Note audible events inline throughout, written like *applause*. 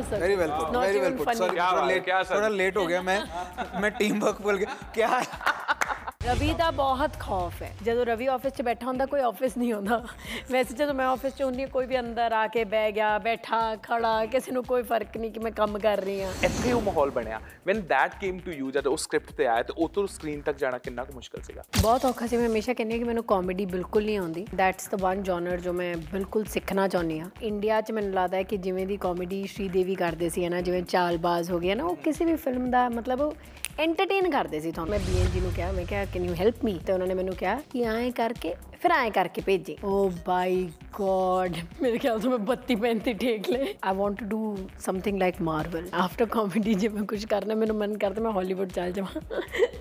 Very welcome very welcome sorry थोड़ा late हो गया मैं मैं टीम वर्क बोल गया क्या ਰਵੀ ਦਾ ਬਹੁਤ ਖੌਫ ਹੈ ਜਦੋਂ ਰਵੀ ਆਫਿਸ 'ਚ ਬੈਠਾ ਹੁੰਦਾ ਕੋਈ ਆਫਿਸ ਨਹੀਂ ਹੁੰਦਾ ਵੈਸੇ ਜਦੋਂ ਮੈਂ ਆਫਿਸ 'ਚ ਹੁੰਦੀ ਕੋਈ ਵੀ ਅੰਦਰ ਆ ਕੇ ਬਹਿ ਗਿਆ ਬੈਠਾ ਖੜਾ ਕਿਸੇ ਨੂੰ ਕੋਈ ਫਰਕ ਨਹੀਂ ਕਿ ਮੈਂ ਕੰਮ ਕਰ ਰਹੀ ਹਾਂ ਇੱਥੇ ਉਹ ਮਾਹੌਲ ਬਣਿਆ when that came to you ਜਦ ਉਹ ਸਕ੍ਰਿਪਟ ਤੇ ਆਇਆ ਤੇ ਉਹ ਤੋਂ ਸਕਰੀਨ ਤੱਕ ਜਾਣਾ ਕਿੰਨਾ ਕੁ ਮੁਸ਼ਕਲ ਸੀਗਾ ਬਹੁਤ ਔਖਾ ਸੀ ਮੈਂ ਹਮੇਸ਼ਾ ਕਹਿੰਦੀ ਕਿ ਮੈਨੂੰ ਕਾਮੇਡੀ ਬਿਲਕੁਲ ਨਹੀਂ ਆਉਂਦੀ ਦੈਟਸ ਦ ਵਨ ਜਨਰ ਜੋ ਮੈਂ ਬਿਲਕੁਲ ਸਿੱਖਣਾ ਚਾਹੁੰਦੀ ਹਾਂ ਇੰਡੀਆ 'ਚ ਮੈਨੂੰ ਲੱਗਦਾ ਹੈ ਕਿ ਜਿਵੇਂ ਦੀ ਕਾਮੇਡੀ ਸ਼੍ਰੀ ਦੇਵੀ ਕਰਦੇ ਸੀ ਨਾ ਜਿਵੇਂ ਚਾਲਬਾਜ਼ ਹੋ ਗਿਆ ਨਾ ਉਹ ਕਿਸੇ ਵੀ ਫਿਲਮ ਦਾ ਮਤਲਬ ਐਂਟਰਟੇਨ ਕਰਦੇ ਸੀ ਤੁਹਾਨੂੰ ਮੈਂ ਬੀਐਨਜੀ ਨੂੰ ਕਿਹਾ ਮੈਂ ਕਿਹਾ ਕੈਨ ਯੂ ਹੈਲਪ ਮੀ ਤੇ ਉਹਨਾਂ ਨੇ ਮੈਨੂੰ ਕਿਹਾ ਕਿ ਐਂ ਕਰਕੇ ਫਿਰ ਐਂ ਕਰਕੇ ਭੇਜੀ ਓ ਬਾਈ ਗੋਡ ਮੇਰੇ ਖਿਆਲ ਤੋਂ ਮੈਂ 32 35 ਠੇਕ ਲੈ I want to do something like Marvel after comedy ਜੇ ਮੈਂ ਕੁਝ ਕਰਨਾ ਮੈਨੂੰ ਮਨ ਕਰਦਾ ਮੈਂ ਹਾਲੀਵੁੱਡ ਚੱਲ ਜਾਵਾਂ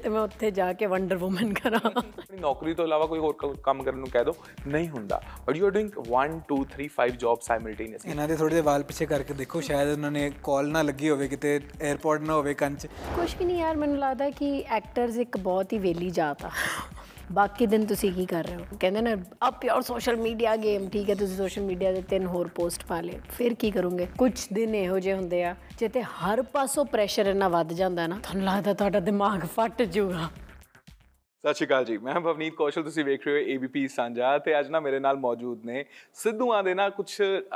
ਤੇ ਮੈਂ ਉੱਥੇ ਜਾ ਕੇ ਵੰਡਰ ਵੂਮਨ ਕਰਾਂ ਆਪਣੀ ਨੌਕਰੀ ਤੋਂ ਇਲਾਵਾ ਕੋਈ ਹੋਰ ਕੰਮ ਕਰਨ ਨੂੰ ਕਹਿ ਦੋ ਨਹੀਂ ਹੁੰਦਾ but you are doing 1 2 3 5 jobs simultaneously ਇਹਨਾਂ ਦੇ ਥੋੜੇ ਦੇ ਵਾਲ ਪਿੱਛੇ ਕਰਕੇ ਦੇਖੋ ਸ਼ਾਇਦ ਉਹਨਾਂ ਨੇ ਕਾਲ ਨਾ ਲੱਗੀ ਹੋਵੇ ਕਿਤੇ 에ਅਰਪੋਰਟ ਨਾ ਹੋਵੇ ਕੰਚ ਕੁਝ ਵੀ ਨਹੀਂ ਯਾਰ ਮੈਨੂੰ ਲੱਗਦਾ ਕਿ ਐਕਟਰਸ ਇੱਕ ਬਹੁਤ ਹੀ ਵੇਲੀ ਜਾਤ ਆ ਬਾਕੀ ਦਿਨ ਤੁਸੀਂ ਕੀ ਕਰ ਰਹੇ ਹੋ ਕਹਿੰਦੇ ਨਾ ਆ ਪਿਓਰ ਸੋਸ਼ਲ ਮੀਡੀਆ ਗੇਮ ਠੀਕ ਹੈ ਤੁਸੀਂ ਸੋਸ਼ਲ ਮੀਡੀਆ ਦੇ ਤਿੰਨ ਹੋਰ ਪੋਸਟ ਪਾ ਲਏ ਫਿਰ ਕੀ ਕਰੋਗੇ ਕੁਝ ਦਿਨ ਇਹੋ ਜਿਹੇ ਹੁੰਦੇ ਆ ਜਿੱਤੇ ਹਰ ਪਾਸੋਂ ਪ੍ਰੈਸ਼ਰ ਇੰਨਾ ਵੱਧ ਜਾਂਦਾ ਨਾ ਤੁਹਾਨੂੰ ਲੱਗਦਾ ਤੁਹਾਡਾ ਦਿਮਾਗ ਫਟ ਜਾਊਗਾ ਸਤਿ ਸ਼੍ਰੀ ਅਕਾਲ ਜੀ ਮੈਂ ਭਵਨੀਤ ਕੌਸ਼ਲ ਤੁਸੀਂ ਵੇਖ ਰਹੇ ਹੋ ਏਬੀਪੀ ਸਾਂਝਾ ਤੇ ਅੱਜ ਨਾ ਮੇਰੇ ਨਾਲ ਮੌਜੂਦ ਨੇ ਸਿੱਧੂਆਂ ਦੇ ਨਾ ਕੁਝ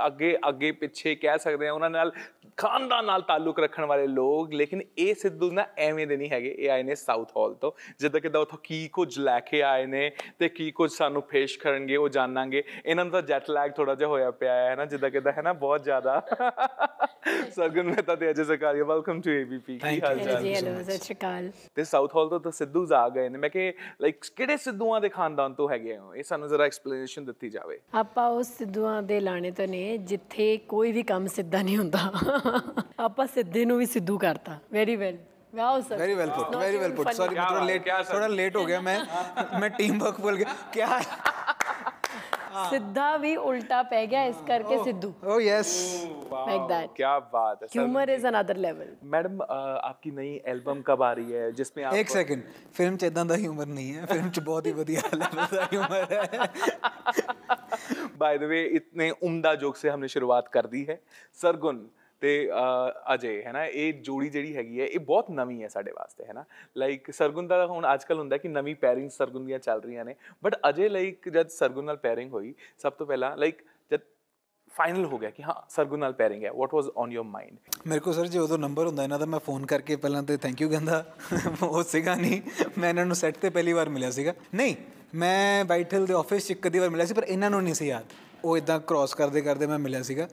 ਅੱਗੇ ਅੱਗੇ ਪਿੱਛੇ ਕਹਿ ਸਕਦੇ ਆ ਉਹਨਾਂ ਨਾਲ ਖਾਨਦਾਨ ਨਾਲ ਤਾਲੁਕ ਰੱਖਣ ਵਾਲੇ ਲੋਕ ਲੇਕਿਨ ਇਹ ਸਿੱਧੂ ਨਾ ਐਵੇਂ ਦੇ ਨਹੀਂ ਹੈਗੇ ਇਹ ਆਏ ਨੇ ਸਾਊਥ ਹਾਲ ਤੋਂ ਜਿੱਦਾਂ ਕਿ ਦਾ ਉਥੋਂ ਕੀ ਕੁਝ ਲੈ ਕੇ ਆਏ ਨੇ ਤੇ ਕੀ ਕੁਝ ਸਾਨੂੰ ਪੇਸ਼ ਕਰਨਗੇ ਉਹ ਜਾਣਾਂਗੇ ਇਹਨਾਂ ਦਾ ਜੈਟ ਲੈਗ ਥੋੜਾ ਜਿਹਾ ਹੋਇਆ ਪਿਆ ਹੈ ਨਾ ਜਿੱਦਾਂ ਕਿ ਦਾ ਹੈ ਨਾ ਬਹੁਤ ਜ਼ਿਆਦਾ ਸਰਗਨ ਮਹਿਤਾ ਤੇ ਅਜੇ ਸਰਕਾਰੀ ਵੈਲਕਮ ਟੂ ਏਬੀਪੀ ਕੀ ਹਾਲ ਚਾਲ ਜੀ ਹੈਲੋ ਸਤਿ ਸ਼੍ਰੀ ਅਕਾਲ ਤੇ ਸਾਊਥ ਹਾਲ ਤੋਂ ਤਾਂ ਸਿੱਧੂ ਆ ਗਏ ਨੇ ਮੈਂ ਕਿ ਲਾਈਕ ਕਿਹੜੇ ਸਿੱਧੂਆਂ ਦੇ ਖਾਨਦਾਨ ਤੋਂ ਹੈਗੇ ਹੋ ਇਹ ਸਾਨੂੰ ਜ਼ਰਾ ਐਕਸਪਲੇਨੇਸ਼ਨ ਦਿੱਤੀ ਜਾਵੇ ਆਪਾਂ ਉਸ ਸਿੱਧੂਆਂ ਦੇ ਲਾਣੇ ਤੋਂ ਨੇ ਜਿੱਥੇ ਕੋਈ ਵੀ ਕੰਮ ਸਿੱਧਾ ਨਹੀਂ ਹੁੰਦਾ ਆਪਾਂ ਸਿੱਧੇ ਨੂੰ ਵੀ ਸਿੱਧੂ ਕਰਤਾ very well wow sir very well put very well put sorry ਥੋੜਾ ਲੇਟ ਥੋੜਾ ਲੇਟ ਹੋ ਗਿਆ ਮੈਂ ਮੈਂ ਟੀਮ ਵਰਕ ਭੁੱਲ ਗਿਆ ਕੀ ਸਿੱਧਾ ਵੀ ਉਲਟਾ ਪੈ ਗਿਆ ਇਸ ਕਰਕੇ Sidhu oh yes like that क्या बात है humour is another level madam आपकी नई एल्बम कब आ रही है जिसमें आप एक सेकंड फिल्म 'ਚ ਇਦਾਂ ਦਾ ਹਿਊਮਰ ਨਹੀਂ ਹੈ ਫਿਲਮ 'ਚ ਬਹੁਤ ਹੀ ਵਧੀਆ ਲੈਵਲ ਦਾ ਹਿਊਮਰ है बाय द वे इतने उम्दा जोक से हमने शुरुआत कर दी है सरगुन ਤੇ ਅਜੇ ਹੈ ਨਾ ਇਹ ਜੋੜੀ ਜਿਹੜੀ ਹੈਗੀ ਹੈ ਇਹ ਬਹੁਤ ਨਵੀਂ ਹੈ ਸਾਡੇ ਵਾਸਤੇ ਹੈ ਨਾ ਲਾਈਕ ਸਰਗੁਣ ਦਾ ਹੁਣ ਅੱਜਕੱਲ ਹੁੰਦਾ ਕਿ ਨਵੀਂ ਪੈਰਿੰਗ ਸਰਗੁਣ ਦੀਆਂ ਚੱਲ ਰਹੀਆਂ ਨੇ ਬਟ ਅਜੇ ਲਾਈਕ ਜਦ ਸਰਗੁਣ ਨਾਲ ਪੈਰਿੰਗ ਹੋਈ ਸਭ ਤੋਂ ਪਹਿਲਾਂ ਲਾਈਕ ਜਦ ਫਾਈਨਲ ਹੋ ਗਿਆ ਕਿ ਹਾਂ ਸਰਗੁਣ ਨਾਲ ਪੈਰਿੰਗ ਹੈ ਵਾਟ ਵਾਸ ਔਨ ਯੋਰ ਮਾਈਂਡ ਮੇਰੇ ਕੋ ਸਰ ਜੀ ਉਦੋਂ ਨੰਬਰ ਹੁੰਦਾ ਇਹਨਾਂ ਦਾ ਮੈਂ ਫੋਨ ਕਰਕੇ ਪਹਿਲਾਂ ਤੇ ਥੈਂਕ ਯੂ ਕਹਿੰਦਾ ਉਹ ਸੀਗਾ ਨਹੀਂ ਮੈਂ ਇਹਨਾਂ ਨੂੰ ਸੈੱਟ ਤੇ ਪਹਿਲੀ ਵਾਰ ਮਿਲਿਆ ਸੀਗਾ ਨਹੀਂ ਮੈਂ ਬਾਈਟਲ ਦੇ ਆਫਿਸ 'ਚ ਕਦੀ ਵਾਰ ਮਿਲਿਆ ਸੀ ਪਰ ਇਹਨਾਂ ਨੂੰ ਨਹੀਂ ਸੀ ਯਾਦ ਉਹ ਇਦਾਂ ਕ੍ਰਾਸ ਕਰਦੇ ਕਰਦੇ ਮੈਂ ਮਿਲਿਆ ਸੀਗਾ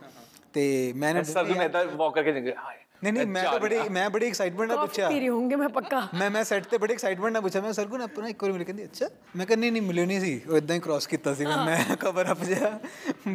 ਤੇ ਮੈਂ ਨਾ ਸਭ ਨੂੰ ਮੈਂ ਤਾਂ ਵਾਕ ਕਰਕੇ ਜਾਂਗੇ ਨਹੀਂ ਨਹੀਂ ਮੈਂ ਤਾਂ ਬੜੀ ਮੈਂ ਬੜੀ ਐਕਸਾਈਟਮੈਂਟ ਨਾਲ ਪੁੱਛਿਆ ਪੀ ਰਹੇ ਮੈਂ ਪੱਕਾ ਮੈਂ ਮੈਂ ਸੈੱਟ ਤੇ ਬੜੀ ਐਕਸਾਈਟਮੈਂਟ ਨਾਲ ਪੁੱਛਿਆ ਮੈਂ ਸਰ ਕੋ ਨਾ ਆਪਣਾ ਇੱਕ ਵਾਰ ਮਿਲ ਕਹਿੰਦੀ ਅੱਛਾ ਮੈਂ ਕਹਿੰਦੀ ਨਹੀਂ ਮਿਲਿਓ ਨਹੀਂ ਸੀ ਉਹ ਇਦਾਂ ਹੀ ਕ੍ਰਾਸ ਕੀਤਾ ਸੀ ਮੈਂ ਕਵਰ ਅਪ ਜਾ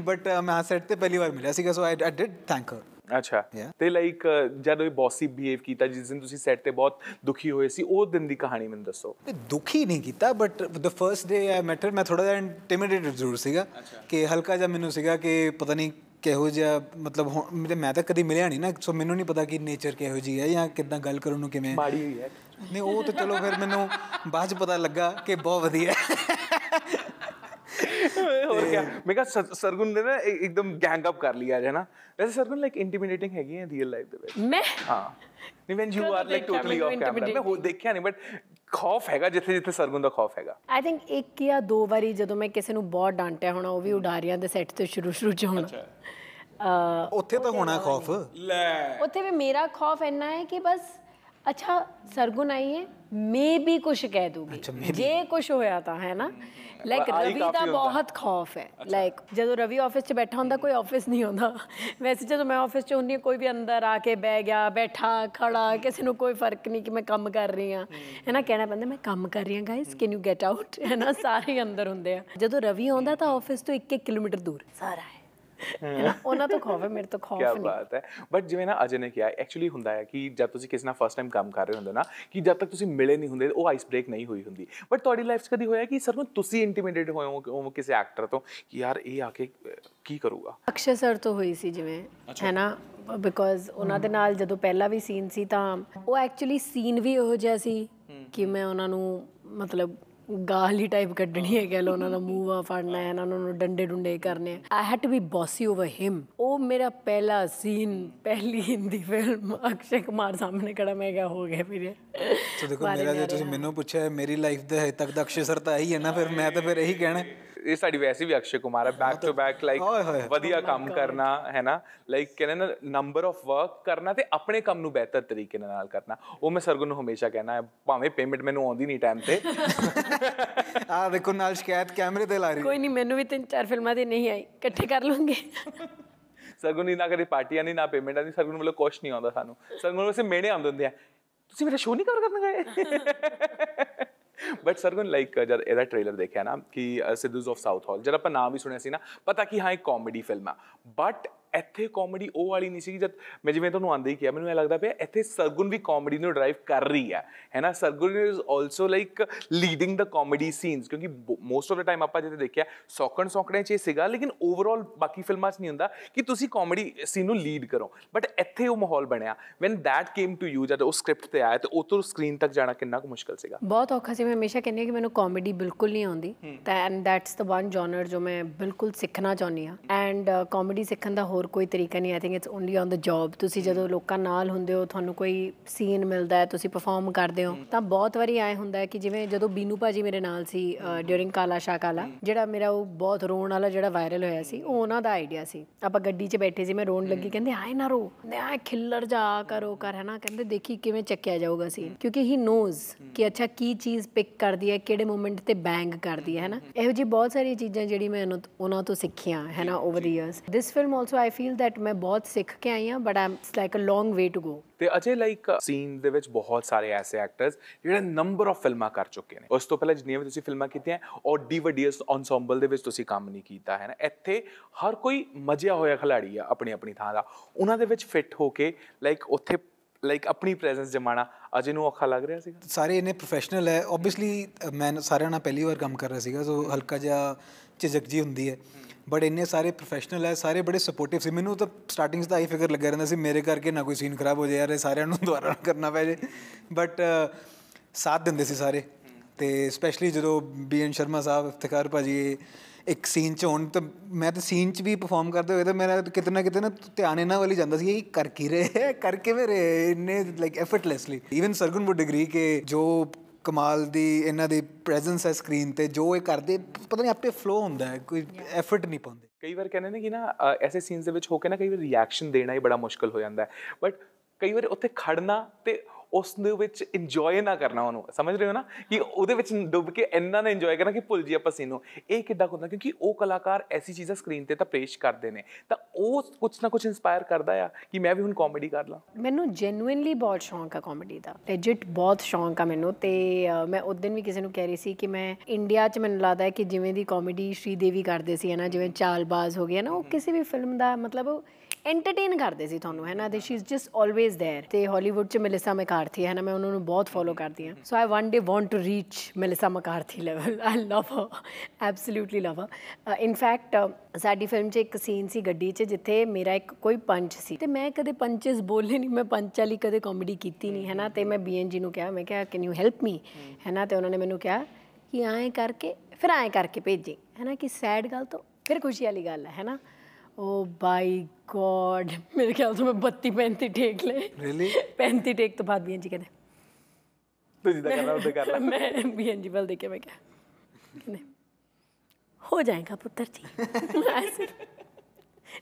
ਬਟ ਮੈਂ ਸੈੱਟ ਤੇ ਪਹਿਲੀ ਵਾਰ ਮਿਲਿਆ ਸੀਗਾ ਸੋ ਆਈ ਡਿਡ ਥੈਂਕ ਹਰ ਅੱਛਾ ਤੇ ਲਾਈਕ ਜਦੋਂ ਉਹ ਬੌਸੀ ਬਿਹੇਵ ਕੀਤਾ ਜਿਸ ਦਿਨ ਤੁਸੀਂ ਸੈੱਟ ਤੇ ਬਹੁਤ ਦੁਖੀ ਹੋਏ ਸੀ ਉਹ ਦਿਨ ਦੀ ਕਹਾਣੀ ਮੈਨੂੰ ਦੱਸੋ ਤੇ ਦੁਖੀ ਨਹੀਂ ਕੀਤਾ but the first day I matter ਮੈਂ ਥੋੜਾ ਜਿਹਾ ਇੰਟੀਮੀਡੇਟਡ ਜ਼ਰੂਰ ਸੀਗਾ ਕਿ ਹਲਕਾ ਜਿਹਾ ਮੈਨੂੰ ਸੀਗਾ ਕਿ ਪਤਾ ਨਹੀਂ ਕਿਹੋ ਜਿਹਾ ਮਤਲਬ ਮੇਰੇ ਮੈਂ ਤਾਂ ਕਦੀ ਮਿਲਿਆ ਨਹੀਂ ਨਾ ਸੋ ਮੈਨੂੰ ਨਹੀਂ ਪਤਾ ਕਿ ਨੇਚਰ ਕਿਹੋ ਜੀ ਹੈ ਜਾਂ ਕਿਦਾਂ ਗੱਲ ਕਰਨ ਨੂੰ ਕਿਵੇਂ ਮਾੜੀ ਹੋਈ ਹੈ ਨਹੀਂ ਉਹ ਤਾਂ ਚਲੋ ਫਿਰ ਮੈਨੂੰ ਬਾਅਦ ਚ ਪਤਾ ਲੱਗਾ ਕਿ ਬਹੁਤ ਵਧੀਆ ਹੋਰ ਕੀ ਮੈਂ ਕਿਹਾ ਸਰਗੁਣ ਨੇ ਨਾ ਇੱਕਦਮ ਗੈਂਗ ਅਪ ਕਰ ਲਿਆ ਹੈ ਨਾ ਵੈਸੇ ਸਰਗੁਣ ਲਾਈਕ ਇੰਟੀਮੀਡੇਟਿੰਗ ਹੈਗੀ ਹੈ ਰੀਅਲ ਲਾਈਫ ਦੇ ਵਿੱਚ ਮੈਂ ਹਾਂ ਨਹੀਂ when you are like totally off camera ਮੈਂ ਉਹ ਦੇਖਿਆ ਨਹੀਂ ਬਟ ਖੌਫ ਹੈਗਾ ਜਿੱਥੇ ਜਿੱਥੇ ਸਰਗੁਣ ਦਾ ਖੌਫ ਹੈਗਾ ਆਈ ਥਿੰਕ ਇੱਕ ਜਾਂ ਦੋ ਵਾਰੀ ਜਦੋਂ ਮੈਂ ਕਿਸੇ ਨੂੰ ਬਹੁਤ ਡਾਂਟਿਆ ਹੋਣਾ ਉਹ ਵੀ ਉਡਾਰੀਆਂ ਦੇ ਸੈੱਟ ਤੋਂ ਸ਼ੁਰੂ ਸ਼ੁਰੂ ਚ ਹੋਣਾ ਅੱਛਾ ਉੱਥੇ ਤਾਂ ਹੋਣਾ ਖੌਫ ਲੈ ਉੱਥੇ ਵੀ ਮੇਰਾ ਖੌਫ ਇੰਨਾ ਹੈ ਕਿ ਬਸ ਅੱਛਾ ਸਰਗੁਣ ਆਈ ਹੈ ਮੇ ਵੀ ਕੁਝ ਕਹਿ ਦੂਗੀ ਜੇ ਕੁਝ ਹੋਇਆ ਤਾਂ ਹੈ ਨਾ ਲਾਈਕ ਰਵੀ ਦਾ ਬਹੁਤ ਖੌਫ ਹੈ ਲਾਈਕ ਜਦੋਂ ਰਵੀ ਆਫਿਸ 'ਚ ਬੈਠਾ ਹੁੰਦਾ ਕੋਈ ਆਫਿਸ ਨਹੀਂ ਹੁੰਦਾ ਵੈਸੇ ਜਦੋਂ ਮੈਂ ਆਫਿਸ 'ਚ ਹੁੰਦੀ ਕੋਈ ਵੀ ਅੰਦਰ ਆ ਕੇ ਬਹਿ ਗਿਆ ਬੈਠਾ ਖੜਾ ਕਿਸੇ ਨੂੰ ਕੋਈ ਫਰਕ ਨਹੀਂ ਕਿ ਮੈਂ ਕੰਮ ਕਰ ਰਹੀ ਆ ਹੈ ਨਾ ਕਹਿਣਾ ਪੈਂਦਾ ਮੈਂ ਕੰਮ ਕਰ ਰਹੀ ਆ guys can you get out ਹੈ ਨਾ ਸਾਰੇ ਅੰਦਰ ਹੁੰਦੇ ਆ ਜਦੋਂ ਰਵੀ ਆਉਂਦਾ ਤਾਂ ਆਫਿਸ ਤੋਂ 1-1 ਕਿਲੋਮੀਟਰ ਦੂਰ ਸਾਰਾ ਉਹਨਾਂ ਤੋਂ ਖੌਫ ਹੈ ਮੇਰੇ ਤੋਂ ਖੌਫ ਨਹੀਂ ਕੀ ਬਾਤ ਹੈ ਬਟ ਜਿਵੇਂ ਨਾ ਅਜੇ ਨੇ ਕਿਹਾ ਐਕਚੁਅਲੀ ਹੁੰਦਾ ਹੈ ਕਿ ਜਦ ਤੁਸੀਂ ਕਿਸੇ ਨਾਲ ਫਸਟ ਟਾਈਮ ਕੰਮ ਕਰ ਰਹੇ ਹੁੰਦੇ ਨਾ ਕਿ ਜਦ ਤੱਕ ਤੁਸੀਂ ਮਿਲੇ ਨਹੀਂ ਹੁੰਦੇ ਉਹ ਆਈਸ ਬ੍ਰੇਕ ਨਹੀਂ ਹੋਈ ਹੁੰਦੀ ਬਟ ਤੁਹਾਡੀ ਲਾਈਫ 'ਚ ਕਦੀ ਹੋਇਆ ਕਿ ਸਰ ਨੂੰ ਤੁਸੀਂ ਇੰਟੀਮੀਡੇਟ ਹੋਏ ਹੋ ਕਿਸੇ ਐਕਟਰ ਤੋਂ ਕਿ ਯਾਰ ਇਹ ਆ ਕੇ ਕੀ ਕਰੂਗਾ ਅਕਸ਼ੇ ਸਰ ਤੋਂ ਹੋਈ ਸੀ ਜਿਵੇਂ ਹੈ ਨਾ ਬਿਕੋਜ਼ ਉਹਨਾਂ ਦੇ ਨਾਲ ਜਦੋਂ ਪਹਿਲਾ ਵੀ ਸੀਨ ਸੀ ਤਾਂ ਉਹ ਐਕਚੁਅਲੀ ਸੀਨ ਵੀ ਉਹ ਜਿਹਾ ਸੀ ਕਿ ਮੈਂ ਉਹਨਾਂ ਨੂੰ ਮਤਲਬ ਗਾਲੀ ਟਾਈਪ ਕੱਢਣੀ ਹੈ ਕਹ ਲੋ ਉਹਨਾਂ ਦਾ ਮੂੰਹ ਆ ਫੜਨਾ ਹੈ ਇਹਨਾਂ ਨੂੰ ਡੰਡੇ ਡੁੰਡੇ ਕਰਨੇ ਆ I had to be bossy over him ਉਹ ਮੇਰਾ ਪਹਿਲਾ ਸੀਨ ਪਹਿਲੀ ਹਿੰਦੀ ਫਿਲਮ ਅਕਸ਼ੇ ਕੁਮਾਰ ਸਾਹਮਣੇ ਖੜਾ ਮੈਂ ਕਿਹਾ ਹੋ ਗਿਆ ਫਿਰ ਸੋ ਦੇਖੋ ਮੇਰਾ ਜੇ ਤੁਸੀਂ ਮੈਨੂੰ ਪੁੱਛਿਆ ਮੇਰੀ ਲਾਈਫ ਦੇ ਹਜੇ ਤੱਕ ਦਾ ਅਕਸ਼ੇ ਸਰ ਤਾਂ ਇਹੀ ਹੈ ਨਾ ਫਿਰ ਮੈਂ ਤਾਂ ਫਿਰ ਇਹੀ ਕਹਿਣਾ ਇਹ ਸਾਡੀ ਵੈਸੀ ਵੀ ਅਕਸ਼ੇ ਕੁਮਾਰ ਹੈ ਬੈਕ ਟੂ ਬੈਕ ਲਾਈਕ ਵਧੀਆ ਕੰਮ ਕਰਨਾ ਹੈ ਨਾ ਲਾਈਕ ਕਹਿੰਦੇ ਨੰਬਰ ਆਫ ਵਰਕ ਕਰਨਾ ਤੇ ਆਪਣੇ ਕੰਮ ਨੂੰ ਬਿਹਤਰ ਤਰੀਕੇ ਨਾਲ ਕਰਨਾ ਉਹ ਮੈਂ ਸਰਗੁਣ ਨੂੰ ਹਮੇਸ਼ਾ ਕਹਿਣਾ ਹੈ ਭਾਵੇਂ ਪੇਮੈਂਟ ਮੈਨੂੰ ਆਉਂਦੀ ਨਹੀਂ ਟਾਈਮ ਤੇ *laughs* ਆ ਦੇਖੋ ਨਾਲ ਸ਼ਿਕਾਇਤ ਕੈਮਰੇ ਤੇ ਲਾ ਰਹੀ ਕੋਈ ਨਹੀਂ ਮੈਨੂੰ ਵੀ ਤਿੰਨ ਚਾਰ ਫਿਲਮਾਂ ਦੀ ਨਹੀਂ ਆਈ ਇਕੱਠੇ ਕਰ ਲੂੰਗੇ ਸਰਗੁਣ ਦੀ ਨਾ ਕਦੇ ਪਾਰਟੀਆਂ ਨਹੀਂ ਨਾ ਪੇਮੈਂਟਾਂ ਨਹੀਂ ਸਰਗੁਣ ਵੱਲੋਂ ਕੁਝ ਨਹੀਂ ਆਉਂਦਾ ਸਾਨੂੰ ਸਰਗੁਣ ਵਸੇ ਮੇਨੇ ਆਉਂਦੇ ਹੁੰਦੇ ਆ ਤੁਸੀਂ ਮੇਰਾ ਸ਼ੋਅ ਨਹੀਂ ਕਵਰ ਕਰਨ ਗਏ ਬਟ ਸਰਗੁਣ ਲਾਈਕ ਜਦ ਇਹਦਾ ਟ੍ਰੇਲਰ ਦੇਖਿਆ ਨਾ ਕਿ ਸਿੱਧੂਜ਼ ਆਫ ਸਾਊਥ ਹਾਲ ਜਦ ਆਪਾਂ ਨਾਮ ਵੀ ਸੁਣਿਆ ਸੀ ਨਾ ਪਤਾ ਕਿ ਹਾਂ ਇੱਕ ਕਾਮੇਡੀ ਫਿਲਮ ਆ ਬਟ ਇੱਥੇ ਕਾਮੇਡੀ ਉਹ ਵਾਲੀ ਨਹੀਂ ਸੀ ਜਦ ਮੈਂ ਜਿਵੇਂ ਤੁਹਾਨੂੰ ਆਂਦੇ ਹੀ ਕਿਹਾ ਮੈਨੂੰ ਇਹ ਲੱਗਦਾ ਪਿਆ ਇੱਥੇ ਸਰਗੁਣ ਵੀ ਕਾਮੇਡੀ ਨੂੰ ਡਰਾਈਵ ਕਰ ਰਹੀ ਹੈ ਹੈਨਾ Sargun is also like leading the comedy scenes ਕਿਉਂਕਿ ਮੋਸਟ ਆਫ ਦਾ ਟਾਈਮ ਆਪਾਂ ਜਦੋਂ ਦੇਖਿਆ ਸੌਕਣ ਸੌਕੜੇ ਚ ਸੀਗਾ ਲੇਕਿਨ ਓਵਰਆਲ ਬਾਕੀ ਫਿਲਮਾਂ 'ਚ ਨਹੀਂ ਹੁੰਦਾ ਕਿ ਤੁਸੀਂ ਕਾਮੇਡੀ ਸੀਨ ਨੂੰ ਲੀਡ ਕਰੋ ਬਟ ਇੱਥੇ ਉਹ ਮਾਹੌਲ ਬਣਿਆ when that came to you ਜਦ ਉਹ ਸਕ੍ਰਿਪਟ ਤੇ ਆਇਆ ਤੇ ਉਹ ਤੋਂ ਸਕਰੀਨ ਤੱਕ ਜਾਣਾ ਕਿੰਨਾ ਕੁ ਮੁਸ਼ਕਲ ਸੀਗਾ ਬਹੁਤ ਔਖਾ ਸੀ ਮੈਂ ਹਮੇਸ਼ਾ ਕਹਿੰਦੀ ਕਿ ਮੈਨੂੰ ਕਾਮੇਡੀ ਬਿਲਕੁਲ ਨਹੀਂ ਆਉਂਦੀ and that's the one genre ਜੋ ਮੈਂ ਬਿਲਕੁਲ ਸਿੱਖਣਾ ਚਾਹੁੰਦੀ ਆ ਐਂਡ ਕਾਮੇਡੀ ਸਿੱਖਣ ਦਾ ਹੋਰ ਹੋਰ ਕੋਈ ਤਰੀਕਾ ਨਹੀਂ I think it's only on the job ਤੁਸੀਂ ਜਦੋਂ ਲੋਕਾਂ ਨਾਲ ਹੁੰਦੇ ਹੋ ਤੁਹਾਨੂੰ ਕੋਈ ਸੀਨ ਮਿਲਦਾ ਹੈ ਤੁਸੀਂ ਪਰਫਾਰਮ ਕਰਦੇ ਹੋ ਤਾਂ ਬਹੁਤ ਵਾਰੀ ਆਏ ਹੁੰਦਾ ਹੈ ਕਿ ਜਿਵੇਂ ਜਦੋਂ ਬੀਨੂ ਭਾਜੀ ਮੇਰੇ ਨਾਲ ਸੀ ਡਿਊਰਿੰਗ ਕਾਲਾ ਸ਼ਾ ਕਾਲਾ ਜਿਹੜਾ ਮੇਰਾ ਉਹ ਬਹੁਤ ਰੋਣ ਵਾਲਾ ਜਿਹੜਾ ਵਾਇਰਲ ਹੋਇਆ ਸੀ ਉਹ ਉਹਨਾਂ ਦਾ ਆਈਡੀਆ ਸੀ ਆਪਾਂ ਗੱਡੀ 'ਚ ਬੈਠੇ ਸੀ ਮੈਂ ਰੋਣ ਲੱਗੀ ਕਹਿੰਦੇ ਆਏ ਨਾ ਰੋ ਨਾ ਖਿੱਲਰ ਜਾ ਕਰੋ ਕਰ ਹਨਾ ਕਹਿੰਦੇ ਦੇਖੀ ਕਿਵੇਂ ਚੱਕਿਆ ਜਾਊਗਾ ਸੀ ਕਿਉਂਕਿ ਹੀ ਨੋਜ਼ ਕਿ ਅੱਛਾ ਕੀ ਚੀਜ਼ ਪਿਕ ਕਰਦੀ ਹੈ ਕਿਹੜੇ ਮੂਮੈਂਟ ਤੇ ਬੈਂਗ ਕਰਦੀ ਹੈ ਹਨਾ ਇਹੋ ਜੀ ਬਹੁਤ ਸਾਰੀਆਂ ਚੀਜ਼ਾਂ ਜਿਹੜੀ ਮੈਂ ਉਹਨਾਂ ਤੋਂ ਸਿੱਖੀਆਂ ਹਨਾ over the years this film also I feel that ਮੈਂ ਬਹੁਤ ਸਿੱਖ ਕੇ ਆਈ ਹਾਂ but I'm like a long way to go ਤੇ ਅਜੇ ਲਾਈਕ ਸੀਨ ਦੇ ਵਿੱਚ ਬਹੁਤ ਸਾਰੇ ਐਸੇ ਐਕਟਰਸ ਜਿਹੜੇ ਨੰਬਰ ਆਫ ਫਿਲਮਾਂ ਕਰ ਚੁੱਕੇ ਨੇ ਉਸ ਤੋਂ ਪਹਿਲਾਂ ਜਿੰਨੀਆਂ ਵੀ ਤੁਸੀਂ ਫਿਲਮਾਂ ਕੀਤੀਆਂ ਔਰ ਡੀ ਵੱਡੀਅਸ ensemble ਦੇ ਵਿੱਚ ਤੁਸੀਂ ਕੰਮ ਨਹੀਂ ਕੀਤਾ ਹੈ ਨਾ ਇੱਥੇ ਹਰ ਕੋਈ ਮਜਿਆ ਹੋਇਆ ਖਿਡਾਰੀ ਆ ਆਪਣੀ ਆਪਣੀ ਥਾਂ ਦਾ ਉਹਨਾਂ ਦੇ ਵਿੱਚ ਫਿੱਟ ਹੋ ਕੇ ਲਾਈਕ ਉੱਥੇ ਲਾਈਕ ਆਪਣੀ ਪ੍ਰੈਜ਼ੈਂਸ ਜਮਾਣਾ ਅਜੇ ਨੂੰ ਔਖਾ ਲੱਗ ਰਿਹਾ ਸੀਗਾ ਸਾਰੇ ਇਹਨੇ ਪ੍ਰੋਫੈਸ਼ਨਲ ਹੈ ਆਬਵੀਅਸਲੀ ਮੈਂ ਸਾਰਿਆਂ ਨਾਲ ਪਹਿਲੀ ਵਾਰ ਕੰਮ ਕਰ ਰਿਹਾ ਸੀਗਾ ਸੋ ਹਲਕਾ ਜਿਹਾ ਝਿਜਕ ਜੀ ਹੁੰਦੀ ਹੈ ਬਟ ਇੰਨੇ ਸਾਰੇ ਪ੍ਰੋਫੈਸ਼ਨਲ ਹੈ ਸਾਰੇ ਬੜੇ ਸਪੋਰਟਿਵ ਸੀ ਮੈਨੂੰ ਤਾਂ ਸਟਾਰਟਿੰਗ 'ਚ ਤਾਂ ਆਈ ਫਿਕਰ ਲੱਗਿਆ ਰਹਿੰਦਾ ਸੀ ਮੇਰੇ ਕਰਕੇ ਨਾ ਕੋਈ ਸੀਨ ਖਰਾਬ ਹੋ ਜਾਏ ਯਾਰ ਇਹ ਸਾਰਿਆਂ ਨੂੰ *laughs* ਦੁਬਾਰਾ ਕਰਨਾ ਪੈ ਜੇ ਬਟ ਸਾਥ ਦਿੰਦੇ ਸੀ ਸਾਰੇ ਤੇ ਸਪੈਸ਼ਲੀ ਜਦੋਂ ਬੀਐਨ ਸ਼ਰਮਾ ਸਾਹਿਬ ਇਫਤਖਾਰ ਭਾਜੀ ਇੱਕ ਸੀਨ 'ਚ ਹੋਣ ਤਾਂ ਮੈਂ ਤਾਂ ਸੀਨ 'ਚ ਵੀ ਪਰਫਾਰਮ ਕਰਦੇ ਹੋਏ ਤਾਂ ਮੇਰਾ ਕਿਤੇ ਨਾ ਕਿਤੇ ਨਾ ਧਿਆਨ ਇਹਨਾਂ ਵੱਲ ਹੀ ਜਾਂਦਾ ਸੀ ਇਹ ਕਰ ਕੀ ਰਹੇ ਹੈ ਕਰ ਕਿਵੇਂ ਰਹੇ ਇੰਨੇ like effortlessly even Sargun would agree ਕਿ ਜੋ ਕਮਾਲ ਦੀ ਇਹਨਾਂ ਦੀ ਪ੍ਰੈਜ਼ੈਂਸ ਹੈ ਸਕਰੀਨ ਤੇ ਜੋ ਇਹ ਕਰਦੇ ਪਤਾ ਨਹੀਂ ਆਪੇ ਫਲੋ ਹੁੰਦਾ ਹੈ ਕੋਈ ਐਫਰਟ ਨਹੀਂ ਪਾਉਂਦੇ ਕਈ ਵਾਰ ਕਹਿੰਦੇ ਨੇ ਕਿ ਨਾ ਐਸੇ ਸੀਨਸ ਦੇ ਵਿੱਚ ਹੋ ਕੇ ਨਾ ਕਈ ਵਾਰ ਰਿਐਕਸ਼ਨ ਦੇਣਾ ਹੀ ਬੜਾ ਮੁਸ਼ਕਲ ਹੋ ਜਾਂਦਾ ਹੈ ਬਟ ਕਈ ਵਾਰ ਉੱਥੇ ਖੜਨਾ ਤੇ ਉਸ ਦੇ ਵਿੱਚ ਇੰਜੋਏ ਨਾ ਕਰਨਾ ਉਹਨੂੰ ਸਮਝ ਰਹੇ ਹੋ ਨਾ ਕਿ ਉਹਦੇ ਵਿੱਚ ਡੁੱਬ ਕੇ ਇੰਨਾ ਨਾ ਇੰਜੋਏ ਕਰਨਾ ਕਿ ਭੁੱਲ ਜੀ ਆਪਾਂ ਸੀਨ ਨੂੰ ਇਹ ਕਿੱਦਾਂ ਹੁੰਦਾ ਕਿਉਂਕਿ ਉਹ ਕਲਾਕਾਰ ਐਸੀ ਚੀਜ਼ਾਂ ਸਕਰੀਨ ਤੇ ਤਾਂ ਪੇਸ਼ ਕਰਦੇ ਨੇ ਤਾਂ ਉਹ ਕੁਝ ਨਾ ਕੁਝ ਇਨਸਪਾਇਰ ਕਰਦਾ ਆ ਕਿ ਮੈਂ ਵੀ ਹੁਣ ਕਾਮੇਡੀ ਕਰ ਲਾਂ ਮੈਨੂੰ ਜੈਨੂਇਨਲੀ ਬਹੁਤ ਸ਼ੌਂਕ ਆ ਕਾਮੇਡੀ ਦਾ ਲੈਜਿਟ ਬਹੁਤ ਸ਼ੌਂਕ ਆ ਮੈਨੂੰ ਤੇ ਮੈਂ ਉਸ ਦਿਨ ਵੀ ਕਿਸੇ ਨੂੰ ਕਹਿ ਰਹੀ ਸੀ ਕਿ ਮੈਂ ਇੰਡੀਆ 'ਚ ਮੈਨੂੰ ਲੱਗਦਾ ਹੈ ਕਿ ਜਿਵੇਂ ਦੀ ਕਾਮੇਡੀ ਸ਼੍ਰੀਦੇਵੀ ਕਰਦੇ ਸੀ ਹੈ ਨਾ ਜਿਵੇਂ ਚਾਲਬਾਜ਼ ਹੋ ਗਿਆ ਨਾ ਉਹ ਕਿਸੇ ਵੀ ਫਿਲਮ ਦਾ ਮਤਲਬ ਐਂਟਰਟੇਨ ਕਰਦੇ ਸੀ ਤੁਹਾਨੂੰ ਹੈ ਨਾ ਦੇ she is just always there ਤੇ ਹਾਲੀਵੁੱਡ ਚ ਮਿਲਿਸਾ ਮਕਾਰਥੀ ਹੈ ਨਾ ਮੈਂ ਉਹਨਾਂ ਨੂੰ ਬਹੁਤ ਫੋਲੋ ਕਰਦੀ ਹਾਂ so I one day want to reach Melissa McCarthy level I love her absolutely love her in fact ਸਾਡੀ ਫਿਲਮ 'ਚ ਇੱਕ ਸੀਨ ਸੀ ਗੱਡੀ 'ਚ ਜਿੱਥੇ ਮੇਰਾ ਇੱਕ ਕੋਈ ਪੰਚ ਸੀ ਤੇ ਮੈਂ ਕਦੇ ਪੰਚਸ ਬੋਲੇ ਨਹੀਂ ਮੈਂ ਪੰਚ ਵਾਲੀ ਕਦੇ ਕਾਮੇਡੀ ਕੀਤੀ ਨਹੀਂ ਹੈ ਨਾ ਤੇ ਮੈਂ ਬੀਐਨਜੀ ਨੂੰ ਕਿਹਾ ਮੈਂ ਕਿਹਾ ਕੈਨ ਯੂ ਹੈਲਪ ਮੀ ਹੈ ਨਾ ਤੇ ਉਹਨਾਂ ਨੇ ਮੈਨੂੰ ਕਿਹਾ ਕਿ ਐਂ ਕਰਕੇ ਫਿਰ ਐਂ ਕਰਕੇ ਭੇਜੀ ਹੈ ਨਾ ਕਿ ਸੈਡ ਗੱਲ ਤੋਂ ਫਿਰ ਖੁਸ਼ੀ ਵਾਲੀ ਗੱਲ ਹੈ ਹੈ ਨਾ ओ बाई गॉड मेरे ख्याल से मैं बत्ती पैंती टेक ले रियली पैंती टेक तो बाद बी एन जी कहते तो मैं बी एन जी वाल देखे मैं क्या हो जाएगा पुत्र जी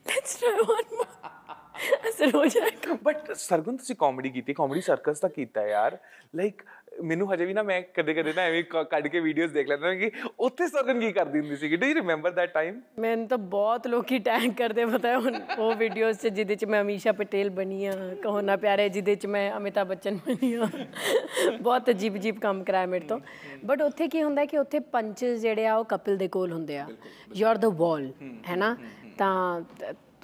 लेट्स ट्राई वन मोर असर हो जाएगा बट सरगुन तुझे ਤੁਸੀਂ ਕਾਮੇਡੀ ਕੀਤੀ ਕਾਮੇਡੀ ਸਰਕਸ ਤਾਂ ਕੀਤਾ ਯਾਰ ਲਾਈਕ ਮੈਨੂੰ ਹਜੇ ਵੀ ਨਾ ਮੈਂ ਕਦੇ ਕਦੇ ਨਾ ਐਵੇਂ ਕੱਢ ਕੇ ਵੀਡੀਓਜ਼ ਦੇਖ ਲੈਂਦਾ ਕਿ ਉੱਥੇ ਸਰਗਨ ਕੀ ਕਰਦੀ ਹੁੰਦੀ ਸੀ do you remember that time ਮੈਂ ਤਾਂ ਬਹੁਤ ਲੋਕੀ ਟੈਗ ਕਰਦੇ ਪਤਾ ਹੈ ਹੁਣ ਉਹ ਵੀਡੀਓਜ਼ 'ਚ ਜਿਹਦੇ 'ਚ ਮੈਂ ਅਮੀਸ਼ਾ ਪਟੇਲ ਬਣੀ ਆ ਕਹੋ ਨਾ ਪਿਆਰੇ ਜਿਹਦੇ 'ਚ ਮੈਂ ਅਮਿਤਾ ਬੱਚਨ ਬਣੀ ਆ ਬਹੁਤ ਅਜੀਬ ਅਜੀਬ ਕੰਮ ਕਰਾਇਆ ਮੇਰੇ ਤੋਂ ਬਟ ਉੱਥੇ ਕੀ ਹੁੰਦਾ ਕਿ ਉੱਥੇ ਪੰਚ ਜਿਹੜੇ ਆ ਉਹ ਕਪਿਲ ਦੇ ਕੋਲ ਹੁੰਦੇ ਆ ਯੂ ਆਰ ਦ ਵਾਲ ਹੈਨਾ ਤਾਂ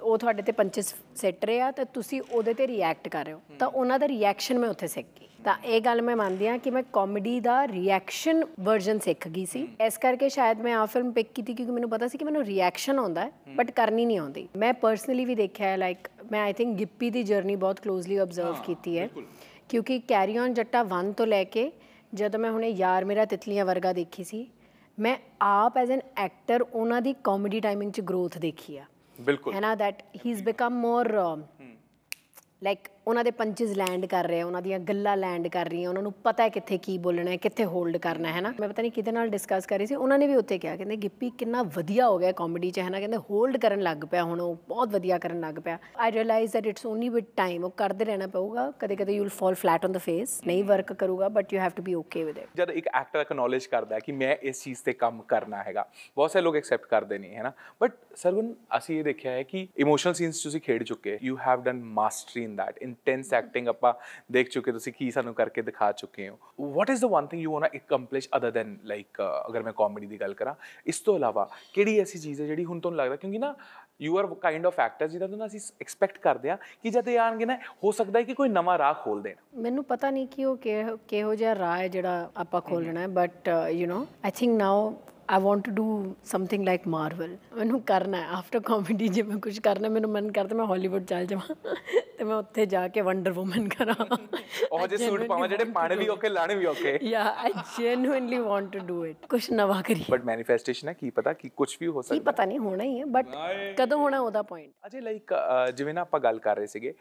ਉਹ ਤੁਹਾਡੇ ਤੇ ਪੰਚਸ ਸੈਟ ਰਿਹਾ ਤਾਂ ਤੁਸੀਂ ਉਹਦੇ ਤੇ ਰਿਐਕਟ ਕਰ ਰਹੇ ਹੋ ਤਾਂ ਉਹਨਾਂ ਦਾ ਰਿਐਕਸ਼ਨ ਮੈਂ ਉੱਥੇ ਸਿੱਖ ਗਈ ਤਾਂ ਇਹ ਗੱਲ ਮੈਂ ਮੰਨਦੀ ਆ ਕਿ ਮੈਂ ਕਾਮੇਡੀ ਦਾ ਰਿਐਕਸ਼ਨ ਵਰਜ਼ਨ ਸਿੱਖ ਗਈ ਸੀ ਇਸ ਕਰਕੇ ਸ਼ਾਇਦ ਮੈਂ ਆ ਫਿਲਮ ਪਿਕ ਕੀਤੀ ਕਿਉਂਕਿ ਮੈਨੂੰ ਪਤਾ ਸੀ ਕਿ ਮੈਨੂੰ ਰਿਐਕਸ਼ਨ ਆਉਂਦਾ ਹੈ ਬਟ ਕਰਨੀ ਨਹੀਂ ਆਉਂਦੀ ਮੈਂ ਪਰਸਨਲੀ ਵੀ ਦੇਖਿਆ ਹੈ ਲਾਈਕ ਮੈਂ ਆਈ ਥਿੰਕ ਗਿੱਪੀ ਦੀ ਜਰਨੀ ਬਹੁਤ ਕਲੋਜ਼ਲੀ ਆਬਜ਼ਰਵ ਕੀਤੀ ਹੈ ਕਿਉਂਕਿ ਕੈਰੀ ਔਨ ਜੱਟਾ 1 ਤੋਂ ਲੈ ਕੇ ਜਦੋਂ ਮੈਂ ਹੁਣੇ ਯਾਰ ਮੇਰਾ ਤਿਤਲੀਆਂ ਵਰਗਾ ਦੇਖੀ ਸੀ ਮੈਂ ਆਪ ਐਜ਼ ਐਨ ਐਕਟਰ ਉਹਨਾਂ ਦੀ ਕਾਮੇਡੀ ਟਾਈਮਿੰਗ ਚ ਗਰੋਥ ਦੇਖੀ ਆ ਬਿਲਕੁਲ ਹੈ ਨਾ that he is become more like ਉਹਨਾਂ ਦੇ ਪੰਚਸ ਲੈਂਡ ਕਰ ਰਿਹਾ ਉਹਨਾਂ ਦੀਆਂ ਗੱਲਾਂ ਲੈਂਡ ਕਰ ਰਹੀਆਂ ਉਹਨਾਂ ਨੂੰ ਪਤਾ ਹੈ ਕਿੱਥੇ ਕੀ ਬੋਲਣਾ ਹੈ ਕਿੱਥੇ ਹੋਲਡ ਕਰਨਾ ਹੈ ਨਾ ਮੈਂ ਪਤਾ ਨਹੀਂ ਕਿਹਦੇ ਨਾਲ ਡਿਸਕਸ ਕਰ ਰਹੀ ਸੀ ਉਹਨਾਂ ਨੇ ਵੀ ਉੱਥੇ ਕਿਹਾ ਕਹਿੰਦੇ ਗਿੱਪੀ ਕਿੰਨਾ ਵਧੀਆ ਹੋ ਗਿਆ ਕਾਮੇਡੀ ਚ ਹੈ ਨਾ ਕਹਿੰਦੇ ਹੋਲਡ ਕਰਨ ਲੱਗ ਪਿਆ ਹੁਣ ਉਹ ਬਹੁਤ ਵਧੀਆ ਕਰਨ ਲੱਗ ਪਿਆ I realise that it's only with time ਉਹ ਕਰਦੇ ਰਹਿਣਾ ਪਊਗਾ ਕਦੇ ਕਦੇ you will fall flat on the face ਨਹੀਂ ਵਰਕ ਕਰੂਗਾ but you have to be okay with it ਜਦ ਇੱਕ ਐਕਟਰ ਅਕਨੋਲਜ ਕਰਦਾ ਹੈ ਕਿ ਮੈਂ ਇਸ ਚੀਜ਼ ਤੇ ਕੰਮ ਕਰਨਾ ਹੈਗਾ ਬਹੁਤ ਸਾਰੇ ਲੋਕ ਐਕਸੈਪਟ ਕਰਦੇ ਨਹੀਂ ਹੈ ਨਾ ਬਟ ਸਰਗੁਣ ਅਸੀਂ ਇਹ ਦੇਖਿਆ ਹੈ ਕਿ ਇਮੋਸ਼ਨਲ ਸੀਨਸ ਤੁਸੀਂ ਖੇਡ ਚੁੱਕੇ you have done mastery in that intense acting ਆਪਾਂ ਦੇਖ ਚੁੱਕੇ ਤੁਸੀਂ ਕੀ ਸਾਨੂੰ ਕਰਕੇ ਦਿਖਾ ਚੁੱਕੇ ਹੋ what is the one thing you want to accomplish other than like ਅਗਰ ਮੈਂ ਕਾਮੇਡੀ ਦੀ ਗੱਲ ਕਰਾਂ ਇਸ ਤੋਂ ਇਲਾਵਾ ਕਿਹੜੀ ਐਸੀ ਚੀਜ਼ ਹੈ ਜਿਹੜੀ ਹੁਣ ਤੁਹਾਨੂੰ ਲੱਗਦਾ ਕਿਉਂਕਿ ਨਾ you are kind of actor ਜਿਹਦਾ ਤੁਹਾਨੂੰ ਅਸੀਂ ਐਕਸਪੈਕਟ ਕਰਦੇ ਆ ਕਿ ਜਦ ਆਣਗੇ ਨਾ ਹੋ ਸਕਦਾ ਹੈ ਕਿ ਕੋਈ ਨਵਾਂ ਰਾਹ ਖੋਲ ਦੇਣ ਮੈਨੂੰ ਪਤਾ ਨਹੀਂ ਕਿ ਉਹ ਕਿਹੋ ਜਿਹਾ ਰਾਹ ਹੈ ਜਿਹੜਾ ਆਪਾਂ ਖੋਲਣਾ ਹੈ but you know I think now I want to do something like Marvel मैनू करना है आफ्टर कॉमेडी ਜੇ ਮੈਂ ਕੁਝ ਕਰਨਾ ਮੈਨੂੰ ਮਨ ਕਰਦਾ ਮੈਂ ਹਾਲੀਵੁੱਡ ਚੱਲ ਜਾਵਾਂ ਤੇ ਮੈਂ ਉੱਥੇ ਜਾ ਕੇ ਵੰਡਰ ਵੂਮਨ ਕਰਾਂ ਉਹ ਜੇ ਸੂਟ ਪਾਵਾਂ ਜਿਹੜੇ ਪਾਣੇ ਵੀ ਓਕੇ ਲਾਣੇ ਵੀ okay yeah I genuinely want to do it ਕੁਝ ਨਵਾਂ ਕਰੀ ਬਟ ਮੈਨੀਫੈਸਟੇਸ਼ਨ ਹੈ ਕੀ ਪਤਾ ਕਿ ਕੁਝ ਵੀ ਹੋ ਸਕਦਾ ਕੀ ਪਤਾ ਨਹੀਂ ਹੋਣਾ ਹੀ ਹੈ ਬਟ ਕਦੋਂ ਹੋਣਾ ਉਹਦਾ ਪੁਆਇੰਟ ਅਜੇ ਲਾਈਕ ਜਿਵੇਂ ਨਾ ਆਪਾਂ ਗੱਲ ਕਰ ਰਹੇ ਸੀਗੇ